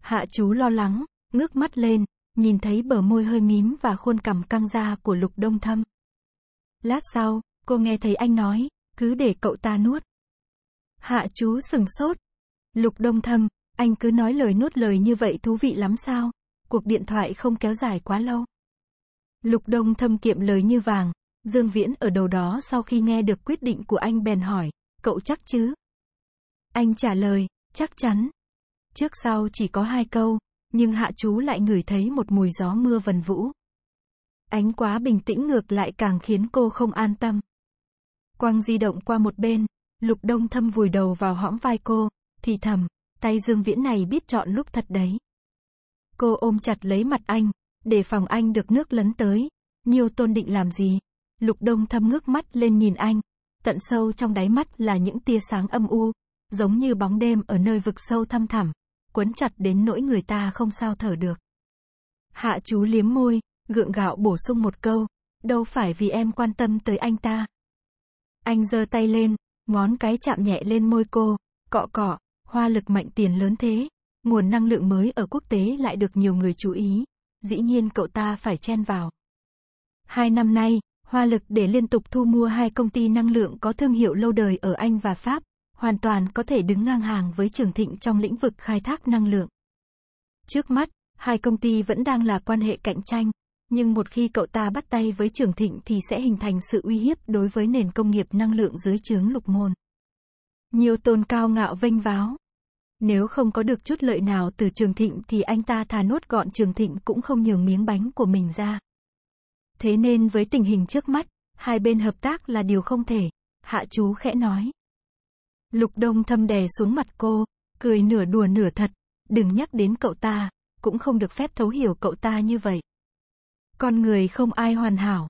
Hạ chú lo lắng, ngước mắt lên, nhìn thấy bờ môi hơi mím và khuôn cằm căng ra của lục đông thâm. Lát sau, cô nghe thấy anh nói, cứ để cậu ta nuốt. Hạ chú sừng sốt. Lục đông thâm, anh cứ nói lời nuốt lời như vậy thú vị lắm sao? Cuộc điện thoại không kéo dài quá lâu. Lục đông thâm kiệm lời như vàng, Dương Viễn ở đầu đó sau khi nghe được quyết định của anh bèn hỏi, cậu chắc chứ? Anh trả lời, chắc chắn. Trước sau chỉ có hai câu, nhưng hạ chú lại ngửi thấy một mùi gió mưa vần vũ. Ánh quá bình tĩnh ngược lại càng khiến cô không an tâm. Quang di động qua một bên, lục đông thâm vùi đầu vào hõm vai cô, thì thầm, tay dương viễn này biết chọn lúc thật đấy. Cô ôm chặt lấy mặt anh, để phòng anh được nước lấn tới. Nhiêu tôn định làm gì? Lục đông thâm ngước mắt lên nhìn anh. Tận sâu trong đáy mắt là những tia sáng âm u, giống như bóng đêm ở nơi vực sâu thăm thẳm quấn chặt đến nỗi người ta không sao thở được. Hạ chú liếm môi, gượng gạo bổ sung một câu, đâu phải vì em quan tâm tới anh ta. Anh giơ tay lên, ngón cái chạm nhẹ lên môi cô, cọ cọ, hoa lực mạnh tiền lớn thế, nguồn năng lượng mới ở quốc tế lại được nhiều người chú ý, dĩ nhiên cậu ta phải chen vào. Hai năm nay, hoa lực để liên tục thu mua hai công ty năng lượng có thương hiệu lâu đời ở Anh và Pháp, hoàn toàn có thể đứng ngang hàng với Trường Thịnh trong lĩnh vực khai thác năng lượng. Trước mắt, hai công ty vẫn đang là quan hệ cạnh tranh, nhưng một khi cậu ta bắt tay với Trường Thịnh thì sẽ hình thành sự uy hiếp đối với nền công nghiệp năng lượng dưới chướng lục môn. Nhiều tôn cao ngạo vênh váo. Nếu không có được chút lợi nào từ Trường Thịnh thì anh ta thà nuốt gọn Trường Thịnh cũng không nhường miếng bánh của mình ra. Thế nên với tình hình trước mắt, hai bên hợp tác là điều không thể, Hạ chú khẽ nói. Lục Đông thâm đè xuống mặt cô, cười nửa đùa nửa thật, đừng nhắc đến cậu ta, cũng không được phép thấu hiểu cậu ta như vậy. Con người không ai hoàn hảo.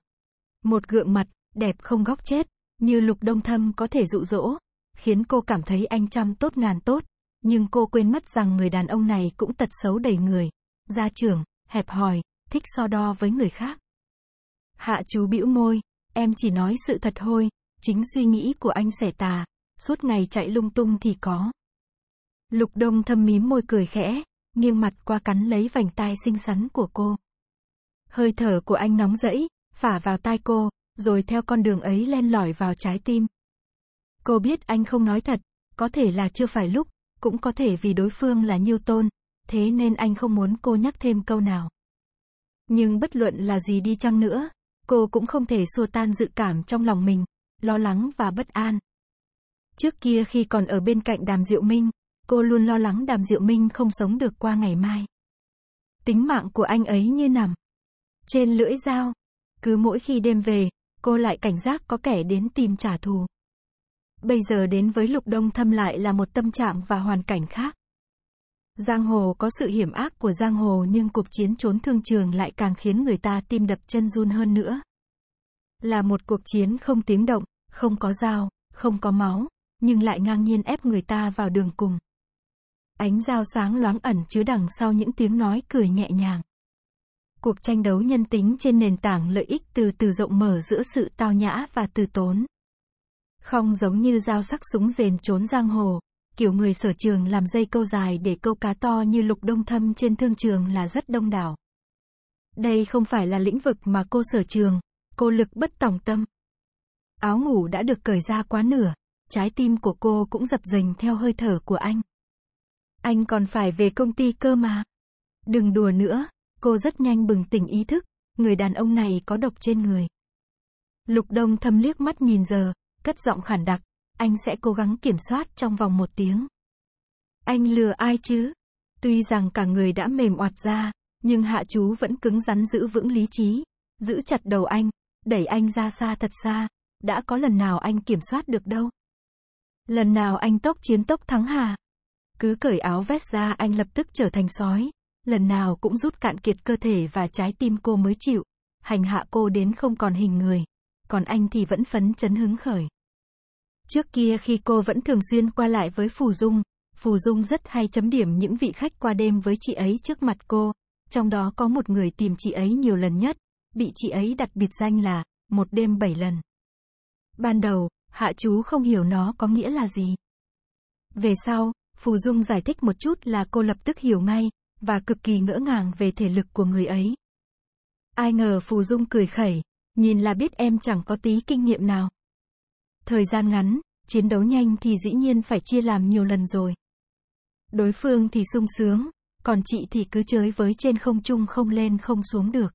Một gượng mặt, đẹp không góc chết, như Lục Đông thâm có thể dụ dỗ, khiến cô cảm thấy anh chăm tốt ngàn tốt, nhưng cô quên mất rằng người đàn ông này cũng tật xấu đầy người, gia trưởng, hẹp hòi, thích so đo với người khác. Hạ chú bĩu môi, em chỉ nói sự thật thôi, chính suy nghĩ của anh sẻ tà, suốt ngày chạy lung tung thì có. Lục Đông thâm mím môi cười khẽ, nghiêng mặt qua cắn lấy vành tai xinh xắn của cô. Hơi thở của anh nóng rẫy, phả vào tai cô, rồi theo con đường ấy len lỏi vào trái tim. Cô biết anh không nói thật, có thể là chưa phải lúc, cũng có thể vì đối phương là nhiêu tôn, thế nên anh không muốn cô nhắc thêm câu nào. Nhưng bất luận là gì đi chăng nữa, cô cũng không thể xua tan dự cảm trong lòng mình, lo lắng và bất an. Trước kia khi còn ở bên cạnh Đàm Diệu Minh, cô luôn lo lắng Đàm Diệu Minh không sống được qua ngày mai. Tính mạng của anh ấy như nằm trên lưỡi dao. Cứ mỗi khi đêm về, cô lại cảnh giác có kẻ đến tìm trả thù. Bây giờ đến với Lục Đông Thâm lại là một tâm trạng và hoàn cảnh khác. Giang hồ có sự hiểm ác của giang hồ nhưng cuộc chiến trốn thương trường lại càng khiến người ta tim đập chân run hơn nữa. Là một cuộc chiến không tiếng động, không có dao, không có máu, nhưng lại ngang nhiên ép người ta vào đường cùng. Ánh dao sáng loáng ẩn chứa đằng sau những tiếng nói cười nhẹ nhàng. Cuộc tranh đấu nhân tính trên nền tảng lợi ích từ từ rộng mở giữa sự tao nhã và từ tốn. Không giống như dao sắc súng rền trốn giang hồ, kiểu người sở trường làm dây câu dài để câu cá to như lục đông thâm trên thương trường là rất đông đảo. Đây không phải là lĩnh vực mà cô sở trường, cô lực bất tòng tâm. Áo ngủ đã được cởi ra quá nửa, trái tim của cô cũng dập dềnh theo hơi thở của anh. Anh còn phải về công ty cơ mà. Đừng đùa nữa, cô rất nhanh bừng tỉnh ý thức, người đàn ông này có độc trên người. Lục Đông thâm liếc mắt nhìn giờ, cất giọng khản đặc, anh sẽ cố gắng kiểm soát trong vòng một tiếng. Anh lừa ai chứ? Tuy rằng cả người đã mềm oặt ra, nhưng hạ chú vẫn cứng rắn giữ vững lý trí, giữ chặt đầu anh, đẩy anh ra xa thật xa, đã có lần nào anh kiểm soát được đâu. Lần nào anh tốc chiến tốc thắng hà? Cứ cởi áo vest ra anh lập tức trở thành sói. Lần nào cũng rút cạn kiệt cơ thể và trái tim cô mới chịu. Hành hạ cô đến không còn hình người. Còn anh thì vẫn phấn chấn hứng khởi. Trước kia khi cô vẫn thường xuyên qua lại với Phù Dung, Phù Dung rất hay chấm điểm những vị khách qua đêm với chị ấy trước mặt cô. Trong đó có một người tìm chị ấy nhiều lần nhất, bị chị ấy đặt biệt danh là một đêm bảy lần. Ban đầu, hạ chú không hiểu nó có nghĩa là gì. Về sau, Phù Dung giải thích một chút là cô lập tức hiểu ngay, và cực kỳ ngỡ ngàng về thể lực của người ấy. Ai ngờ Phù Dung cười khẩy, nhìn là biết em chẳng có tí kinh nghiệm nào. Thời gian ngắn, chiến đấu nhanh thì dĩ nhiên phải chia làm nhiều lần rồi. Đối phương thì sung sướng, còn chị thì cứ chới với trên không trung không lên không xuống được.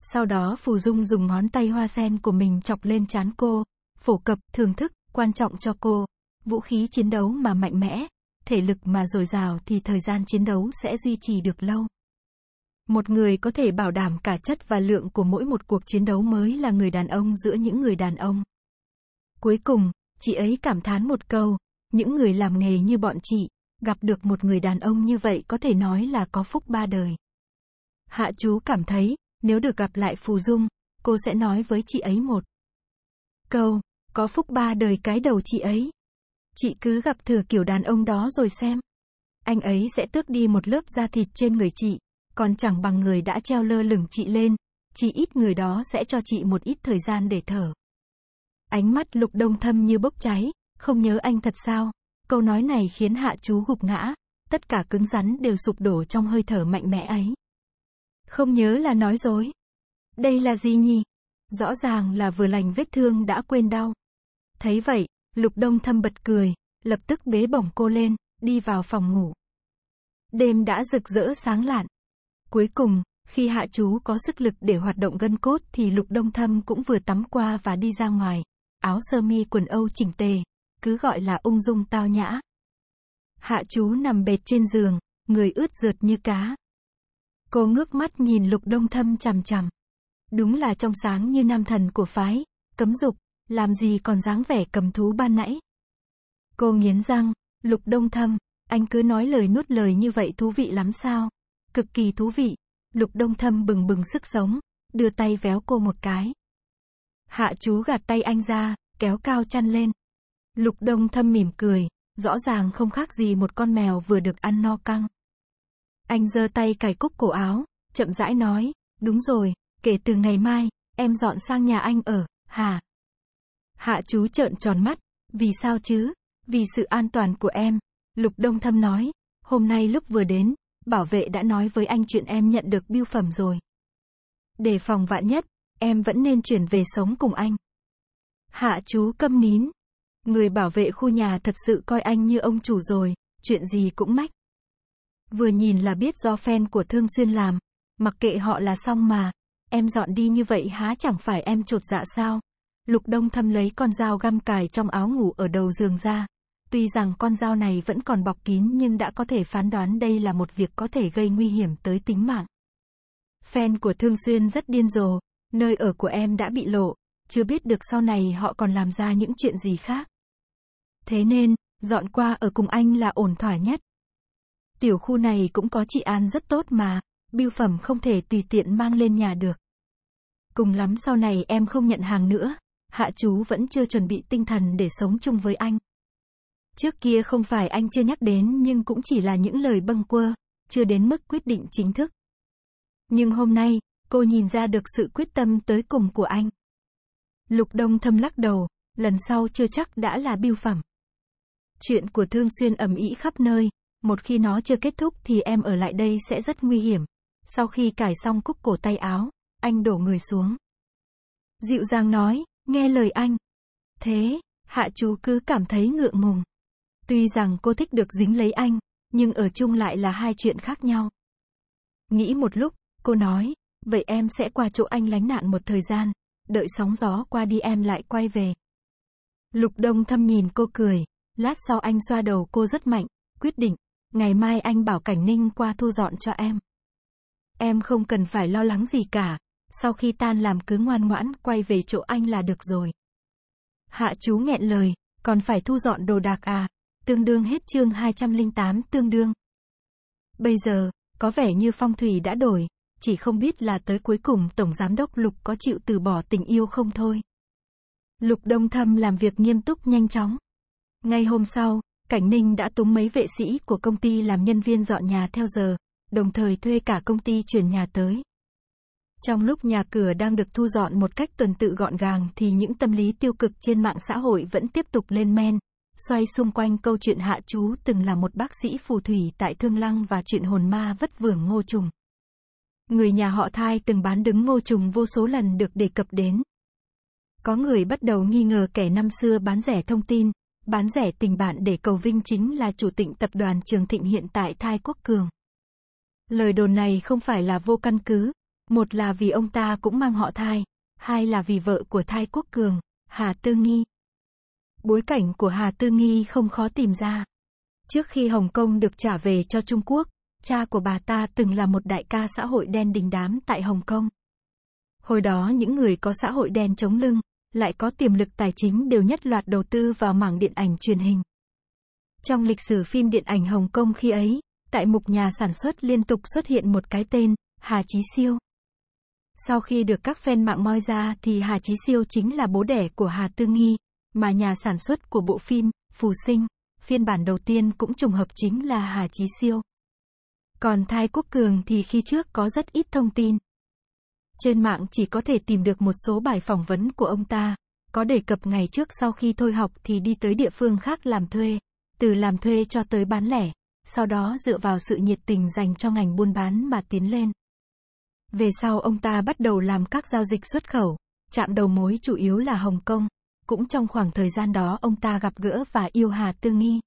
Sau đó Phù Dung dùng ngón tay hoa sen của mình chọc lên chán cô, phổ cập, thưởng thức, quan trọng cho cô. Vũ khí chiến đấu mà mạnh mẽ, thể lực mà dồi dào thì thời gian chiến đấu sẽ duy trì được lâu. Một người có thể bảo đảm cả chất và lượng của mỗi một cuộc chiến đấu mới là người đàn ông giữa những người đàn ông. Cuối cùng, chị ấy cảm thán một câu, những người làm nghề như bọn chị, gặp được một người đàn ông như vậy có thể nói là có phúc ba đời. Hạ chú cảm thấy, nếu được gặp lại Phù Dung, cô sẽ nói với chị ấy một câu, có phúc ba đời cái đầu chị ấy. Chị cứ gặp thử kiểu đàn ông đó rồi xem. Anh ấy sẽ tước đi một lớp da thịt trên người chị, còn chẳng bằng người đã treo lơ lửng chị lên, chỉ ít người đó sẽ cho chị một ít thời gian để thở. Ánh mắt lục đông thâm như bốc cháy, không nhớ anh thật sao. Câu nói này khiến hạ chú gục ngã, tất cả cứng rắn đều sụp đổ trong hơi thở mạnh mẽ ấy. Không nhớ là nói dối. Đây là gì nhỉ? Rõ ràng là vừa lành vết thương đã quên đau. Thấy vậy, Lục Đông Thâm bật cười, lập tức bế bổng cô lên, đi vào phòng ngủ. Đêm đã rực rỡ sáng lạn. Cuối cùng, khi hạ chú có sức lực để hoạt động gân cốt thì Lục Đông Thâm cũng vừa tắm qua và đi ra ngoài. Áo sơ mi quần Âu chỉnh tề, cứ gọi là ung dung tao nhã. Hạ chú nằm bệt trên giường, người ướt rượt như cá. Cô ngước mắt nhìn Lục Đông Thâm chằm chằm. Đúng là trong sáng như nam thần của phái, cấm dục, làm gì còn dáng vẻ cầm thú ban nãy. Cô nghiến răng, lục đông thâm, anh cứ nói lời nuốt lời như vậy thú vị lắm sao. Cực kỳ thú vị, lục đông thâm bừng bừng sức sống, đưa tay véo cô một cái. Hạ chú gạt tay anh ra, kéo cao chăn lên. Lục đông thâm mỉm cười, rõ ràng không khác gì một con mèo vừa được ăn no căng. Anh giơ tay cài cúc cổ áo, chậm rãi nói, đúng rồi, kể từ ngày mai, em dọn sang nhà anh ở, hả? Hạ chú trợn tròn mắt. Vì sao chứ? Vì sự an toàn của em. Lục Đông Thâm nói. Hôm nay lúc vừa đến, bảo vệ đã nói với anh chuyện em nhận được biêu phẩm rồi. Để phòng vạn nhất, em vẫn nên chuyển về sống cùng anh. Hạ chú câm nín. Người bảo vệ khu nhà thật sự coi anh như ông chủ rồi, chuyện gì cũng mách. Vừa nhìn là biết do fan của Thương Xuyên làm, mặc kệ họ là xong mà, em dọn đi như vậy há chẳng phải em trột dạ sao? Lục Đông Thâm lấy con dao găm cài trong áo ngủ ở đầu giường ra. Tuy rằng con dao này vẫn còn bọc kín nhưng đã có thể phán đoán đây là một việc có thể gây nguy hiểm tới tính mạng. Fan của Thương Xuyên rất điên rồ, nơi ở của em đã bị lộ, chưa biết được sau này họ còn làm ra những chuyện gì khác. Thế nên, dọn qua ở cùng anh là ổn thỏa nhất. Tiểu khu này cũng có chị an rất tốt mà, bưu phẩm không thể tùy tiện mang lên nhà được. Cùng lắm sau này em không nhận hàng nữa, Hạ chú vẫn chưa chuẩn bị tinh thần để sống chung với anh. Trước kia không phải anh chưa nhắc đến nhưng cũng chỉ là những lời bâng quơ, chưa đến mức quyết định chính thức. Nhưng hôm nay, cô nhìn ra được sự quyết tâm tới cùng của anh. Lục Đông thâm lắc đầu, lần sau chưa chắc đã là biêu phẩm. Chuyện của Thương Xuyên ầm ĩ khắp nơi, một khi nó chưa kết thúc thì em ở lại đây sẽ rất nguy hiểm. Sau khi cải xong cúc cổ tay áo, anh đổ người xuống. Dịu dàng nói, Nghe lời anh. Thế, hạ chú cứ cảm thấy ngượng ngùng. Tuy rằng cô thích được dính lấy anh, nhưng ở chung lại là hai chuyện khác nhau. Nghĩ một lúc, cô nói, vậy em sẽ qua chỗ anh lánh nạn một thời gian, đợi sóng gió qua đi em lại quay về. Lục Đông thâm nhìn cô cười, lát sau anh xoa đầu cô rất mạnh, quyết định, ngày mai anh bảo Cảnh Ninh qua thu dọn cho em. Em không cần phải lo lắng gì cả, sau khi tan làm cứ ngoan ngoãn quay về chỗ anh là được rồi. Hạ chú nghẹn lời, còn phải thu dọn đồ đạc à, tương đương hết chương 208 tương đương. Bây giờ, có vẻ như phong thủy đã đổi, chỉ không biết là tới cuối cùng Tổng Giám đốc Lục có chịu từ bỏ tình yêu không thôi. Lục Đông Thâm làm việc nghiêm túc nhanh chóng. Ngay hôm sau, Cảnh Ninh đã túng mấy vệ sĩ của công ty làm nhân viên dọn nhà theo giờ, đồng thời thuê cả công ty chuyển nhà tới. Trong lúc nhà cửa đang được thu dọn một cách tuần tự gọn gàng thì những tâm lý tiêu cực trên mạng xã hội vẫn tiếp tục lên men, xoay xung quanh câu chuyện Hạ Chú từng là một bác sĩ phù thủy tại Thương Lăng và chuyện hồn ma vất vưởng Ngô Trùng. Người nhà họ thai từng bán đứng Ngô Trùng vô số lần được đề cập đến. Có người bắt đầu nghi ngờ kẻ năm xưa bán rẻ thông tin, bán rẻ tình bạn để cầu vinh chính là chủ tịch tập đoàn Trường Thịnh hiện tại Thai Quốc Cường. Lời đồn này không phải là vô căn cứ, một là vì ông ta cũng mang họ thai, hai là vì vợ của thai quốc cường, Hà Tư Nghi. Bối cảnh của Hà Tư Nghi không khó tìm ra. Trước khi Hồng Kông được trả về cho Trung Quốc, cha của bà ta từng là một đại ca xã hội đen đình đám tại Hồng Kông. Hồi đó những người có xã hội đen chống lưng, lại có tiềm lực tài chính đều nhất loạt đầu tư vào mảng điện ảnh truyền hình. Trong lịch sử phim điện ảnh Hồng Kông khi ấy, tại mục nhà sản xuất liên tục xuất hiện một cái tên, Hà Chí Siêu. Sau khi được các fan mạng moi ra thì Hà Chí Siêu chính là bố đẻ của Hà Tư Nghi, mà nhà sản xuất của bộ phim Phù Sinh, phiên bản đầu tiên cũng trùng hợp chính là Hà Chí Siêu. Còn Thái Quốc Cường thì khi trước có rất ít thông tin. Trên mạng chỉ có thể tìm được một số bài phỏng vấn của ông ta, có đề cập ngày trước sau khi thôi học thì đi tới địa phương khác làm thuê, từ làm thuê cho tới bán lẻ, sau đó dựa vào sự nhiệt tình dành cho ngành buôn bán mà tiến lên. Về sau ông ta bắt đầu làm các giao dịch xuất khẩu, chạm đầu mối chủ yếu là Hồng Kông. Cũng trong khoảng thời gian đó ông ta gặp gỡ và yêu Hà Tư Nghi.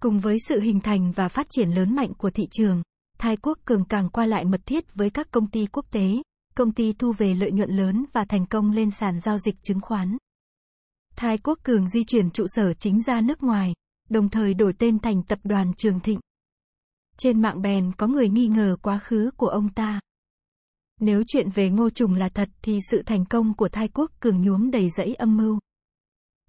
Cùng với sự hình thành và phát triển lớn mạnh của thị trường, Thái Quốc Cường càng qua lại mật thiết với các công ty quốc tế, công ty thu về lợi nhuận lớn và thành công lên sàn giao dịch chứng khoán. Thái Quốc Cường di chuyển trụ sở chính ra nước ngoài, đồng thời đổi tên thành tập đoàn Trường Thịnh. Trên mạng bèn có người nghi ngờ quá khứ của ông ta. Nếu chuyện về Ngô Trùng là thật thì sự thành công của Thái Quốc cường nhuốm đầy rẫy âm mưu.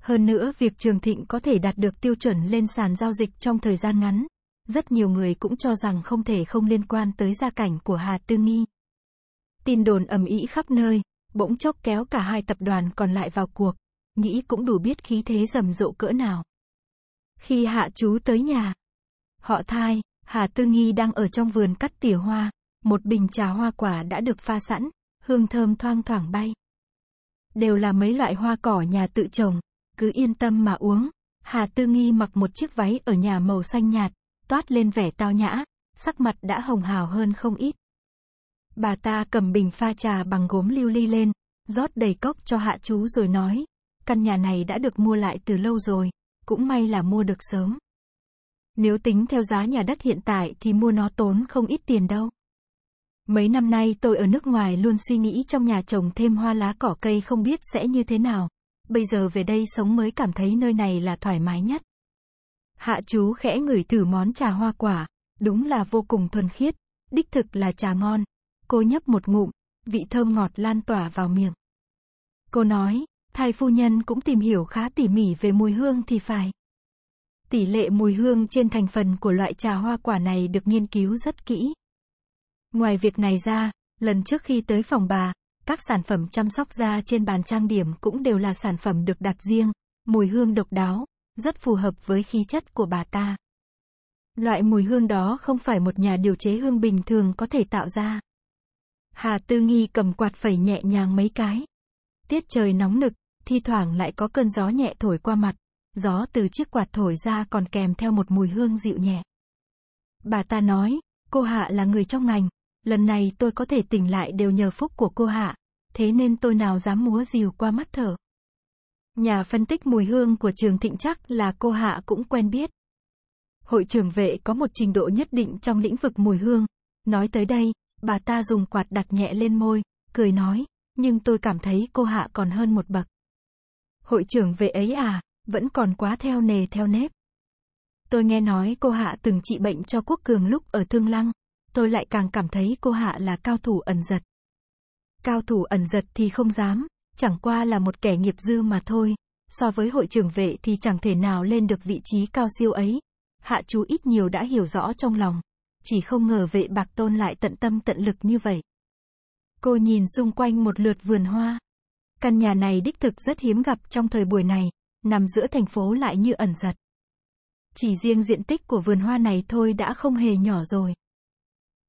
Hơn nữa việc Trường Thịnh có thể đạt được tiêu chuẩn lên sàn giao dịch trong thời gian ngắn, rất nhiều người cũng cho rằng không thể không liên quan tới gia cảnh của Hà Tư Nghi. Tin đồn ầm ĩ khắp nơi, bỗng chốc kéo cả hai tập đoàn còn lại vào cuộc, nghĩ cũng đủ biết khí thế rầm rộ cỡ nào. Khi hạ chú tới nhà, họ thai, Hà Tư Nghi đang ở trong vườn cắt tỉa hoa, một bình trà hoa quả đã được pha sẵn, hương thơm thoang thoảng bay. Đều là mấy loại hoa cỏ nhà tự trồng, cứ yên tâm mà uống. Hà Tư Nghi mặc một chiếc váy ở nhà màu xanh nhạt, toát lên vẻ tao nhã, sắc mặt đã hồng hào hơn không ít. Bà ta cầm bình pha trà bằng gốm lưu ly lên, rót đầy cốc cho hạ chú rồi nói, căn nhà này đã được mua lại từ lâu rồi, cũng may là mua được sớm. Nếu tính theo giá nhà đất hiện tại thì mua nó tốn không ít tiền đâu. Mấy năm nay tôi ở nước ngoài luôn suy nghĩ trong nhà trồng thêm hoa lá cỏ cây không biết sẽ như thế nào. Bây giờ về đây sống mới cảm thấy nơi này là thoải mái nhất. Hạ chú khẽ ngửi thử món trà hoa quả, đúng là vô cùng thuần khiết, đích thực là trà ngon. Cô nhấp một ngụm, vị thơm ngọt lan tỏa vào miệng. Cô nói, thai phu nhân cũng tìm hiểu khá tỉ mỉ về mùi hương thì phải. Tỷ lệ mùi hương trên thành phần của loại trà hoa quả này được nghiên cứu rất kỹ. Ngoài việc này ra, lần trước khi tới phòng bà, các sản phẩm chăm sóc da trên bàn trang điểm cũng đều là sản phẩm được đặt riêng, mùi hương độc đáo, rất phù hợp với khí chất của bà ta. Loại mùi hương đó không phải một nhà điều chế hương bình thường có thể tạo ra. Hà Tư Nghi cầm quạt phẩy nhẹ nhàng mấy cái. Tiết trời nóng nực, thi thoảng lại có cơn gió nhẹ thổi qua mặt, gió từ chiếc quạt thổi ra còn kèm theo một mùi hương dịu nhẹ. Bà ta nói, cô Hạ là người trong ngành, Lần này tôi có thể tỉnh lại đều nhờ phúc của cô hạ, thế nên tôi nào dám múa rìu qua mắt thở. Nhà phân tích mùi hương của trường thịnh chắc là cô hạ cũng quen biết. Hội trưởng vệ có một trình độ nhất định trong lĩnh vực mùi hương. Nói tới đây, bà ta dùng quạt đặt nhẹ lên môi, cười nói, nhưng tôi cảm thấy cô hạ còn hơn một bậc. Hội trưởng vệ ấy à, vẫn còn quá theo nề theo nếp. Tôi nghe nói cô hạ từng trị bệnh cho quốc cường lúc ở Thương Lăng tôi lại càng cảm thấy cô Hạ là cao thủ ẩn giật. Cao thủ ẩn giật thì không dám, chẳng qua là một kẻ nghiệp dư mà thôi, so với hội trưởng vệ thì chẳng thể nào lên được vị trí cao siêu ấy. Hạ chú ít nhiều đã hiểu rõ trong lòng, chỉ không ngờ vệ bạc tôn lại tận tâm tận lực như vậy. Cô nhìn xung quanh một lượt vườn hoa. Căn nhà này đích thực rất hiếm gặp trong thời buổi này, nằm giữa thành phố lại như ẩn giật. Chỉ riêng diện tích của vườn hoa này thôi đã không hề nhỏ rồi.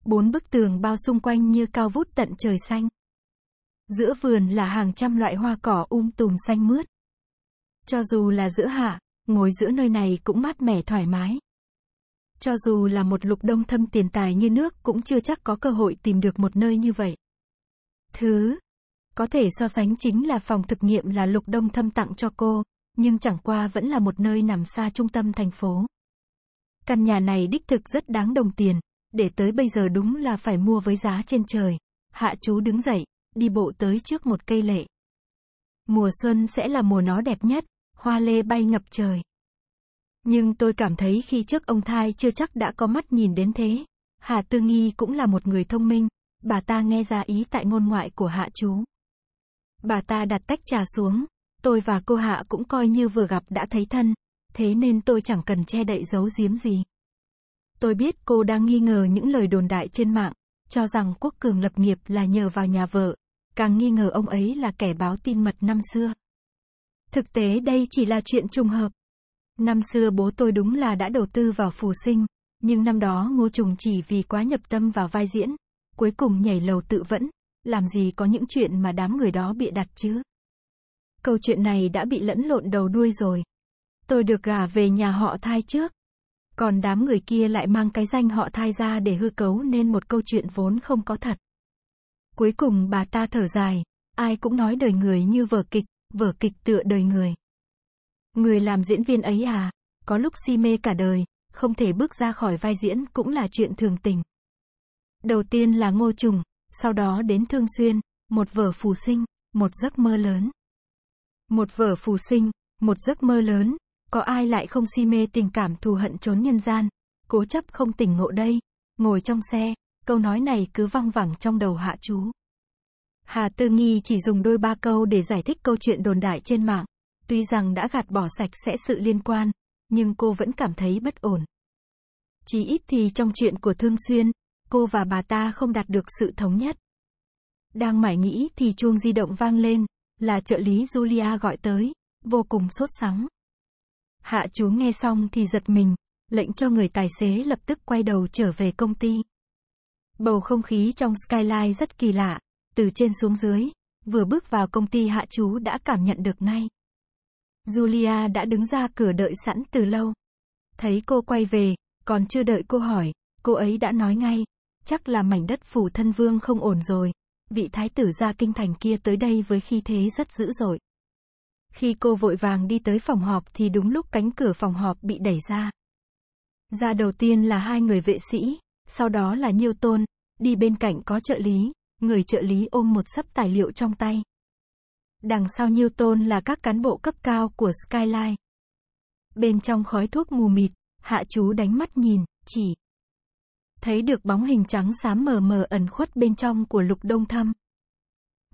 Bốn bức tường bao xung quanh như cao vút tận trời xanh. Giữa vườn là hàng trăm loại hoa cỏ um tùm xanh mướt. Cho dù là giữa hạ, ngồi giữa nơi này cũng mát mẻ thoải mái. Cho dù là một lục đông thâm tiền tài như nước cũng chưa chắc có cơ hội tìm được một nơi như vậy. Thứ có thể so sánh chính là phòng thực nghiệm là lục đông thâm tặng cho cô, nhưng chẳng qua vẫn là một nơi nằm xa trung tâm thành phố. Căn nhà này đích thực rất đáng đồng tiền, để tới bây giờ đúng là phải mua với giá trên trời. Hạ chú đứng dậy, đi bộ tới trước một cây lệ. Mùa xuân sẽ là mùa nó đẹp nhất, hoa lê bay ngập trời. Nhưng tôi cảm thấy khi trước ông thai chưa chắc đã có mắt nhìn đến thế. Hạ Tư Nghi cũng là một người thông minh, bà ta nghe ra ý tại ngôn ngoại của hạ chú. Bà ta đặt tách trà xuống, tôi và cô hạ cũng coi như vừa gặp đã thấy thân, thế nên tôi chẳng cần che đậy giấu giếm gì. Tôi biết cô đang nghi ngờ những lời đồn đại trên mạng, cho rằng Quốc Cường lập nghiệp là nhờ vào nhà vợ, càng nghi ngờ ông ấy là kẻ báo tin mật năm xưa. Thực tế đây chỉ là chuyện trùng hợp. Năm xưa bố tôi đúng là đã đầu tư vào phù sinh, nhưng năm đó Ngô Trùng chỉ vì quá nhập tâm vào vai diễn, cuối cùng nhảy lầu tự vẫn, làm gì có những chuyện mà đám người đó bịa đặt chứ. Câu chuyện này đã bị lẫn lộn đầu đuôi rồi. Tôi được gả về nhà họ thai trước. Còn đám người kia lại mang cái danh họ thai ra để hư cấu nên một câu chuyện vốn không có thật. Cuối cùng bà ta thở dài, ai cũng nói đời người như vở kịch, vở kịch tựa đời người. Người làm diễn viên ấy à, có lúc si mê cả đời, không thể bước ra khỏi vai diễn cũng là chuyện thường tình. Đầu tiên là Ngô Trùng, sau đó đến Thương Xuyên, một vở phù sinh, một giấc mơ lớn. Một vở phù sinh, một giấc mơ lớn, có ai lại không si mê tình cảm thù hận trốn nhân gian, cố chấp không tỉnh ngộ đây. Ngồi trong xe, câu nói này cứ văng vẳng trong đầu hạ chú. Hà Tư Nghi chỉ dùng đôi ba câu để giải thích câu chuyện đồn đại trên mạng. Tuy rằng đã gạt bỏ sạch sẽ sự liên quan, nhưng cô vẫn cảm thấy bất ổn. Chỉ ít thì trong chuyện của Thương Xuyên, cô và bà ta không đạt được sự thống nhất. Đang mải nghĩ thì chuông di động vang lên, là trợ lý Julia gọi tới, vô cùng sốt sắng. Hạ chú nghe xong thì giật mình, lệnh cho người tài xế lập tức quay đầu trở về công ty. Bầu không khí trong Skyline rất kỳ lạ, từ trên xuống dưới, vừa bước vào công ty hạ chú đã cảm nhận được ngay. Julia đã đứng ra cửa đợi sẵn từ lâu. Thấy cô quay về, còn chưa đợi cô hỏi, cô ấy đã nói ngay, chắc là mảnh đất phủ thân vương không ổn rồi, vị thái tử ra kinh thành kia tới đây với khi thế rất dữ dội. Khi cô vội vàng đi tới phòng họp thì đúng lúc cánh cửa phòng họp bị đẩy ra. Ra đầu tiên là hai người vệ sĩ, sau đó là Nhiêu Tôn, đi bên cạnh có trợ lý, người trợ lý ôm một sấp tài liệu trong tay. Đằng sau Nhiêu Tôn là các cán bộ cấp cao của Skyline. Bên trong khói thuốc mù mịt, hạ chú đánh mắt nhìn, chỉ. Thấy được bóng hình trắng xám mờ mờ ẩn khuất bên trong của lục đông thâm.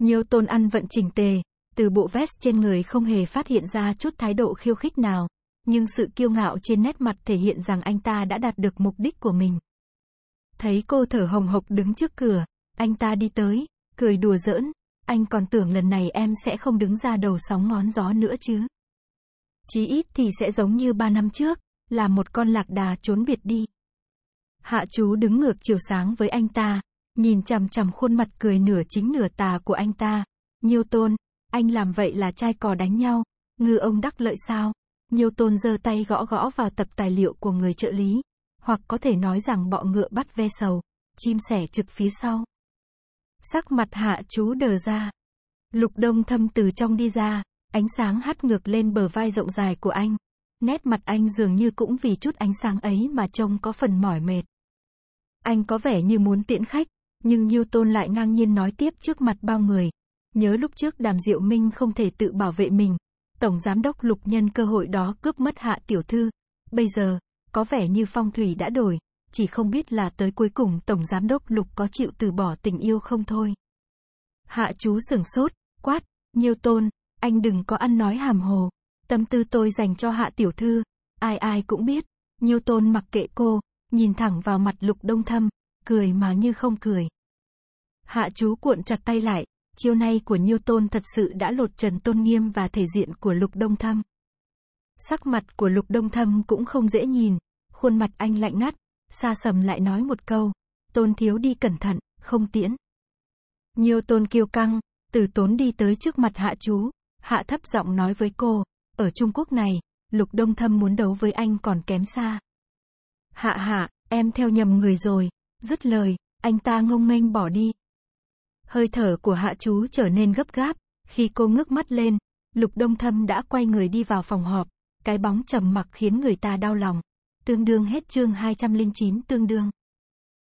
Nhiêu Tôn ăn vận chỉnh tề, từ bộ vest trên người không hề phát hiện ra chút thái độ khiêu khích nào, nhưng sự kiêu ngạo trên nét mặt thể hiện rằng anh ta đã đạt được mục đích của mình. Thấy cô thở hồng hộc đứng trước cửa, anh ta đi tới, cười đùa giỡn, anh còn tưởng lần này em sẽ không đứng ra đầu sóng ngón gió nữa chứ. Chí ít thì sẽ giống như ba năm trước, là một con lạc đà trốn biệt đi. Hạ chú đứng ngược chiều sáng với anh ta, nhìn chằm chằm khuôn mặt cười nửa chính nửa tà của anh ta. Nhiêu tôn, anh làm vậy là trai cò đánh nhau, ngư ông đắc lợi sao? Nhiều tôn giơ tay gõ gõ vào tập tài liệu của người trợ lý, hoặc có thể nói rằng bọ ngựa bắt ve sầu, chim sẻ trực phía sau. Sắc mặt hạ chú đờ ra. Lục đông thâm từ trong đi ra, ánh sáng hắt ngược lên bờ vai rộng dài của anh. Nét mặt anh dường như cũng vì chút ánh sáng ấy mà trông có phần mỏi mệt. Anh có vẻ như muốn tiễn khách, nhưng Newton lại ngang nhiên nói tiếp trước mặt bao người, Nhớ lúc trước Đàm Diệu Minh không thể tự bảo vệ mình. Tổng Giám đốc Lục nhân cơ hội đó cướp mất hạ tiểu thư. Bây giờ, có vẻ như phong thủy đã đổi. Chỉ không biết là tới cuối cùng Tổng Giám đốc Lục có chịu từ bỏ tình yêu không thôi. Hạ chú sửng sốt, quát, nhiêu tôn, anh đừng có ăn nói hàm hồ. Tâm tư tôi dành cho hạ tiểu thư, ai ai cũng biết. Nhiêu tôn mặc kệ cô, nhìn thẳng vào mặt lục đông thâm, cười mà như không cười. Hạ chú cuộn chặt tay lại, Chiêu nay của nhiêu tôn thật sự đã lột trần tôn nghiêm và thể diện của Lục Đông Thâm. Sắc mặt của Lục Đông Thâm cũng không dễ nhìn, khuôn mặt anh lạnh ngắt, xa sầm lại nói một câu, tôn thiếu đi cẩn thận, không tiễn. nhiêu tôn kiêu căng, từ tốn đi tới trước mặt hạ chú, hạ thấp giọng nói với cô, ở Trung Quốc này, Lục Đông Thâm muốn đấu với anh còn kém xa. Hạ hạ, em theo nhầm người rồi, dứt lời, anh ta ngông nghênh bỏ đi. Hơi thở của hạ chú trở nên gấp gáp, khi cô ngước mắt lên, Lục Đông Thâm đã quay người đi vào phòng họp, cái bóng trầm mặc khiến người ta đau lòng. Tương đương hết chương 209 tương đương.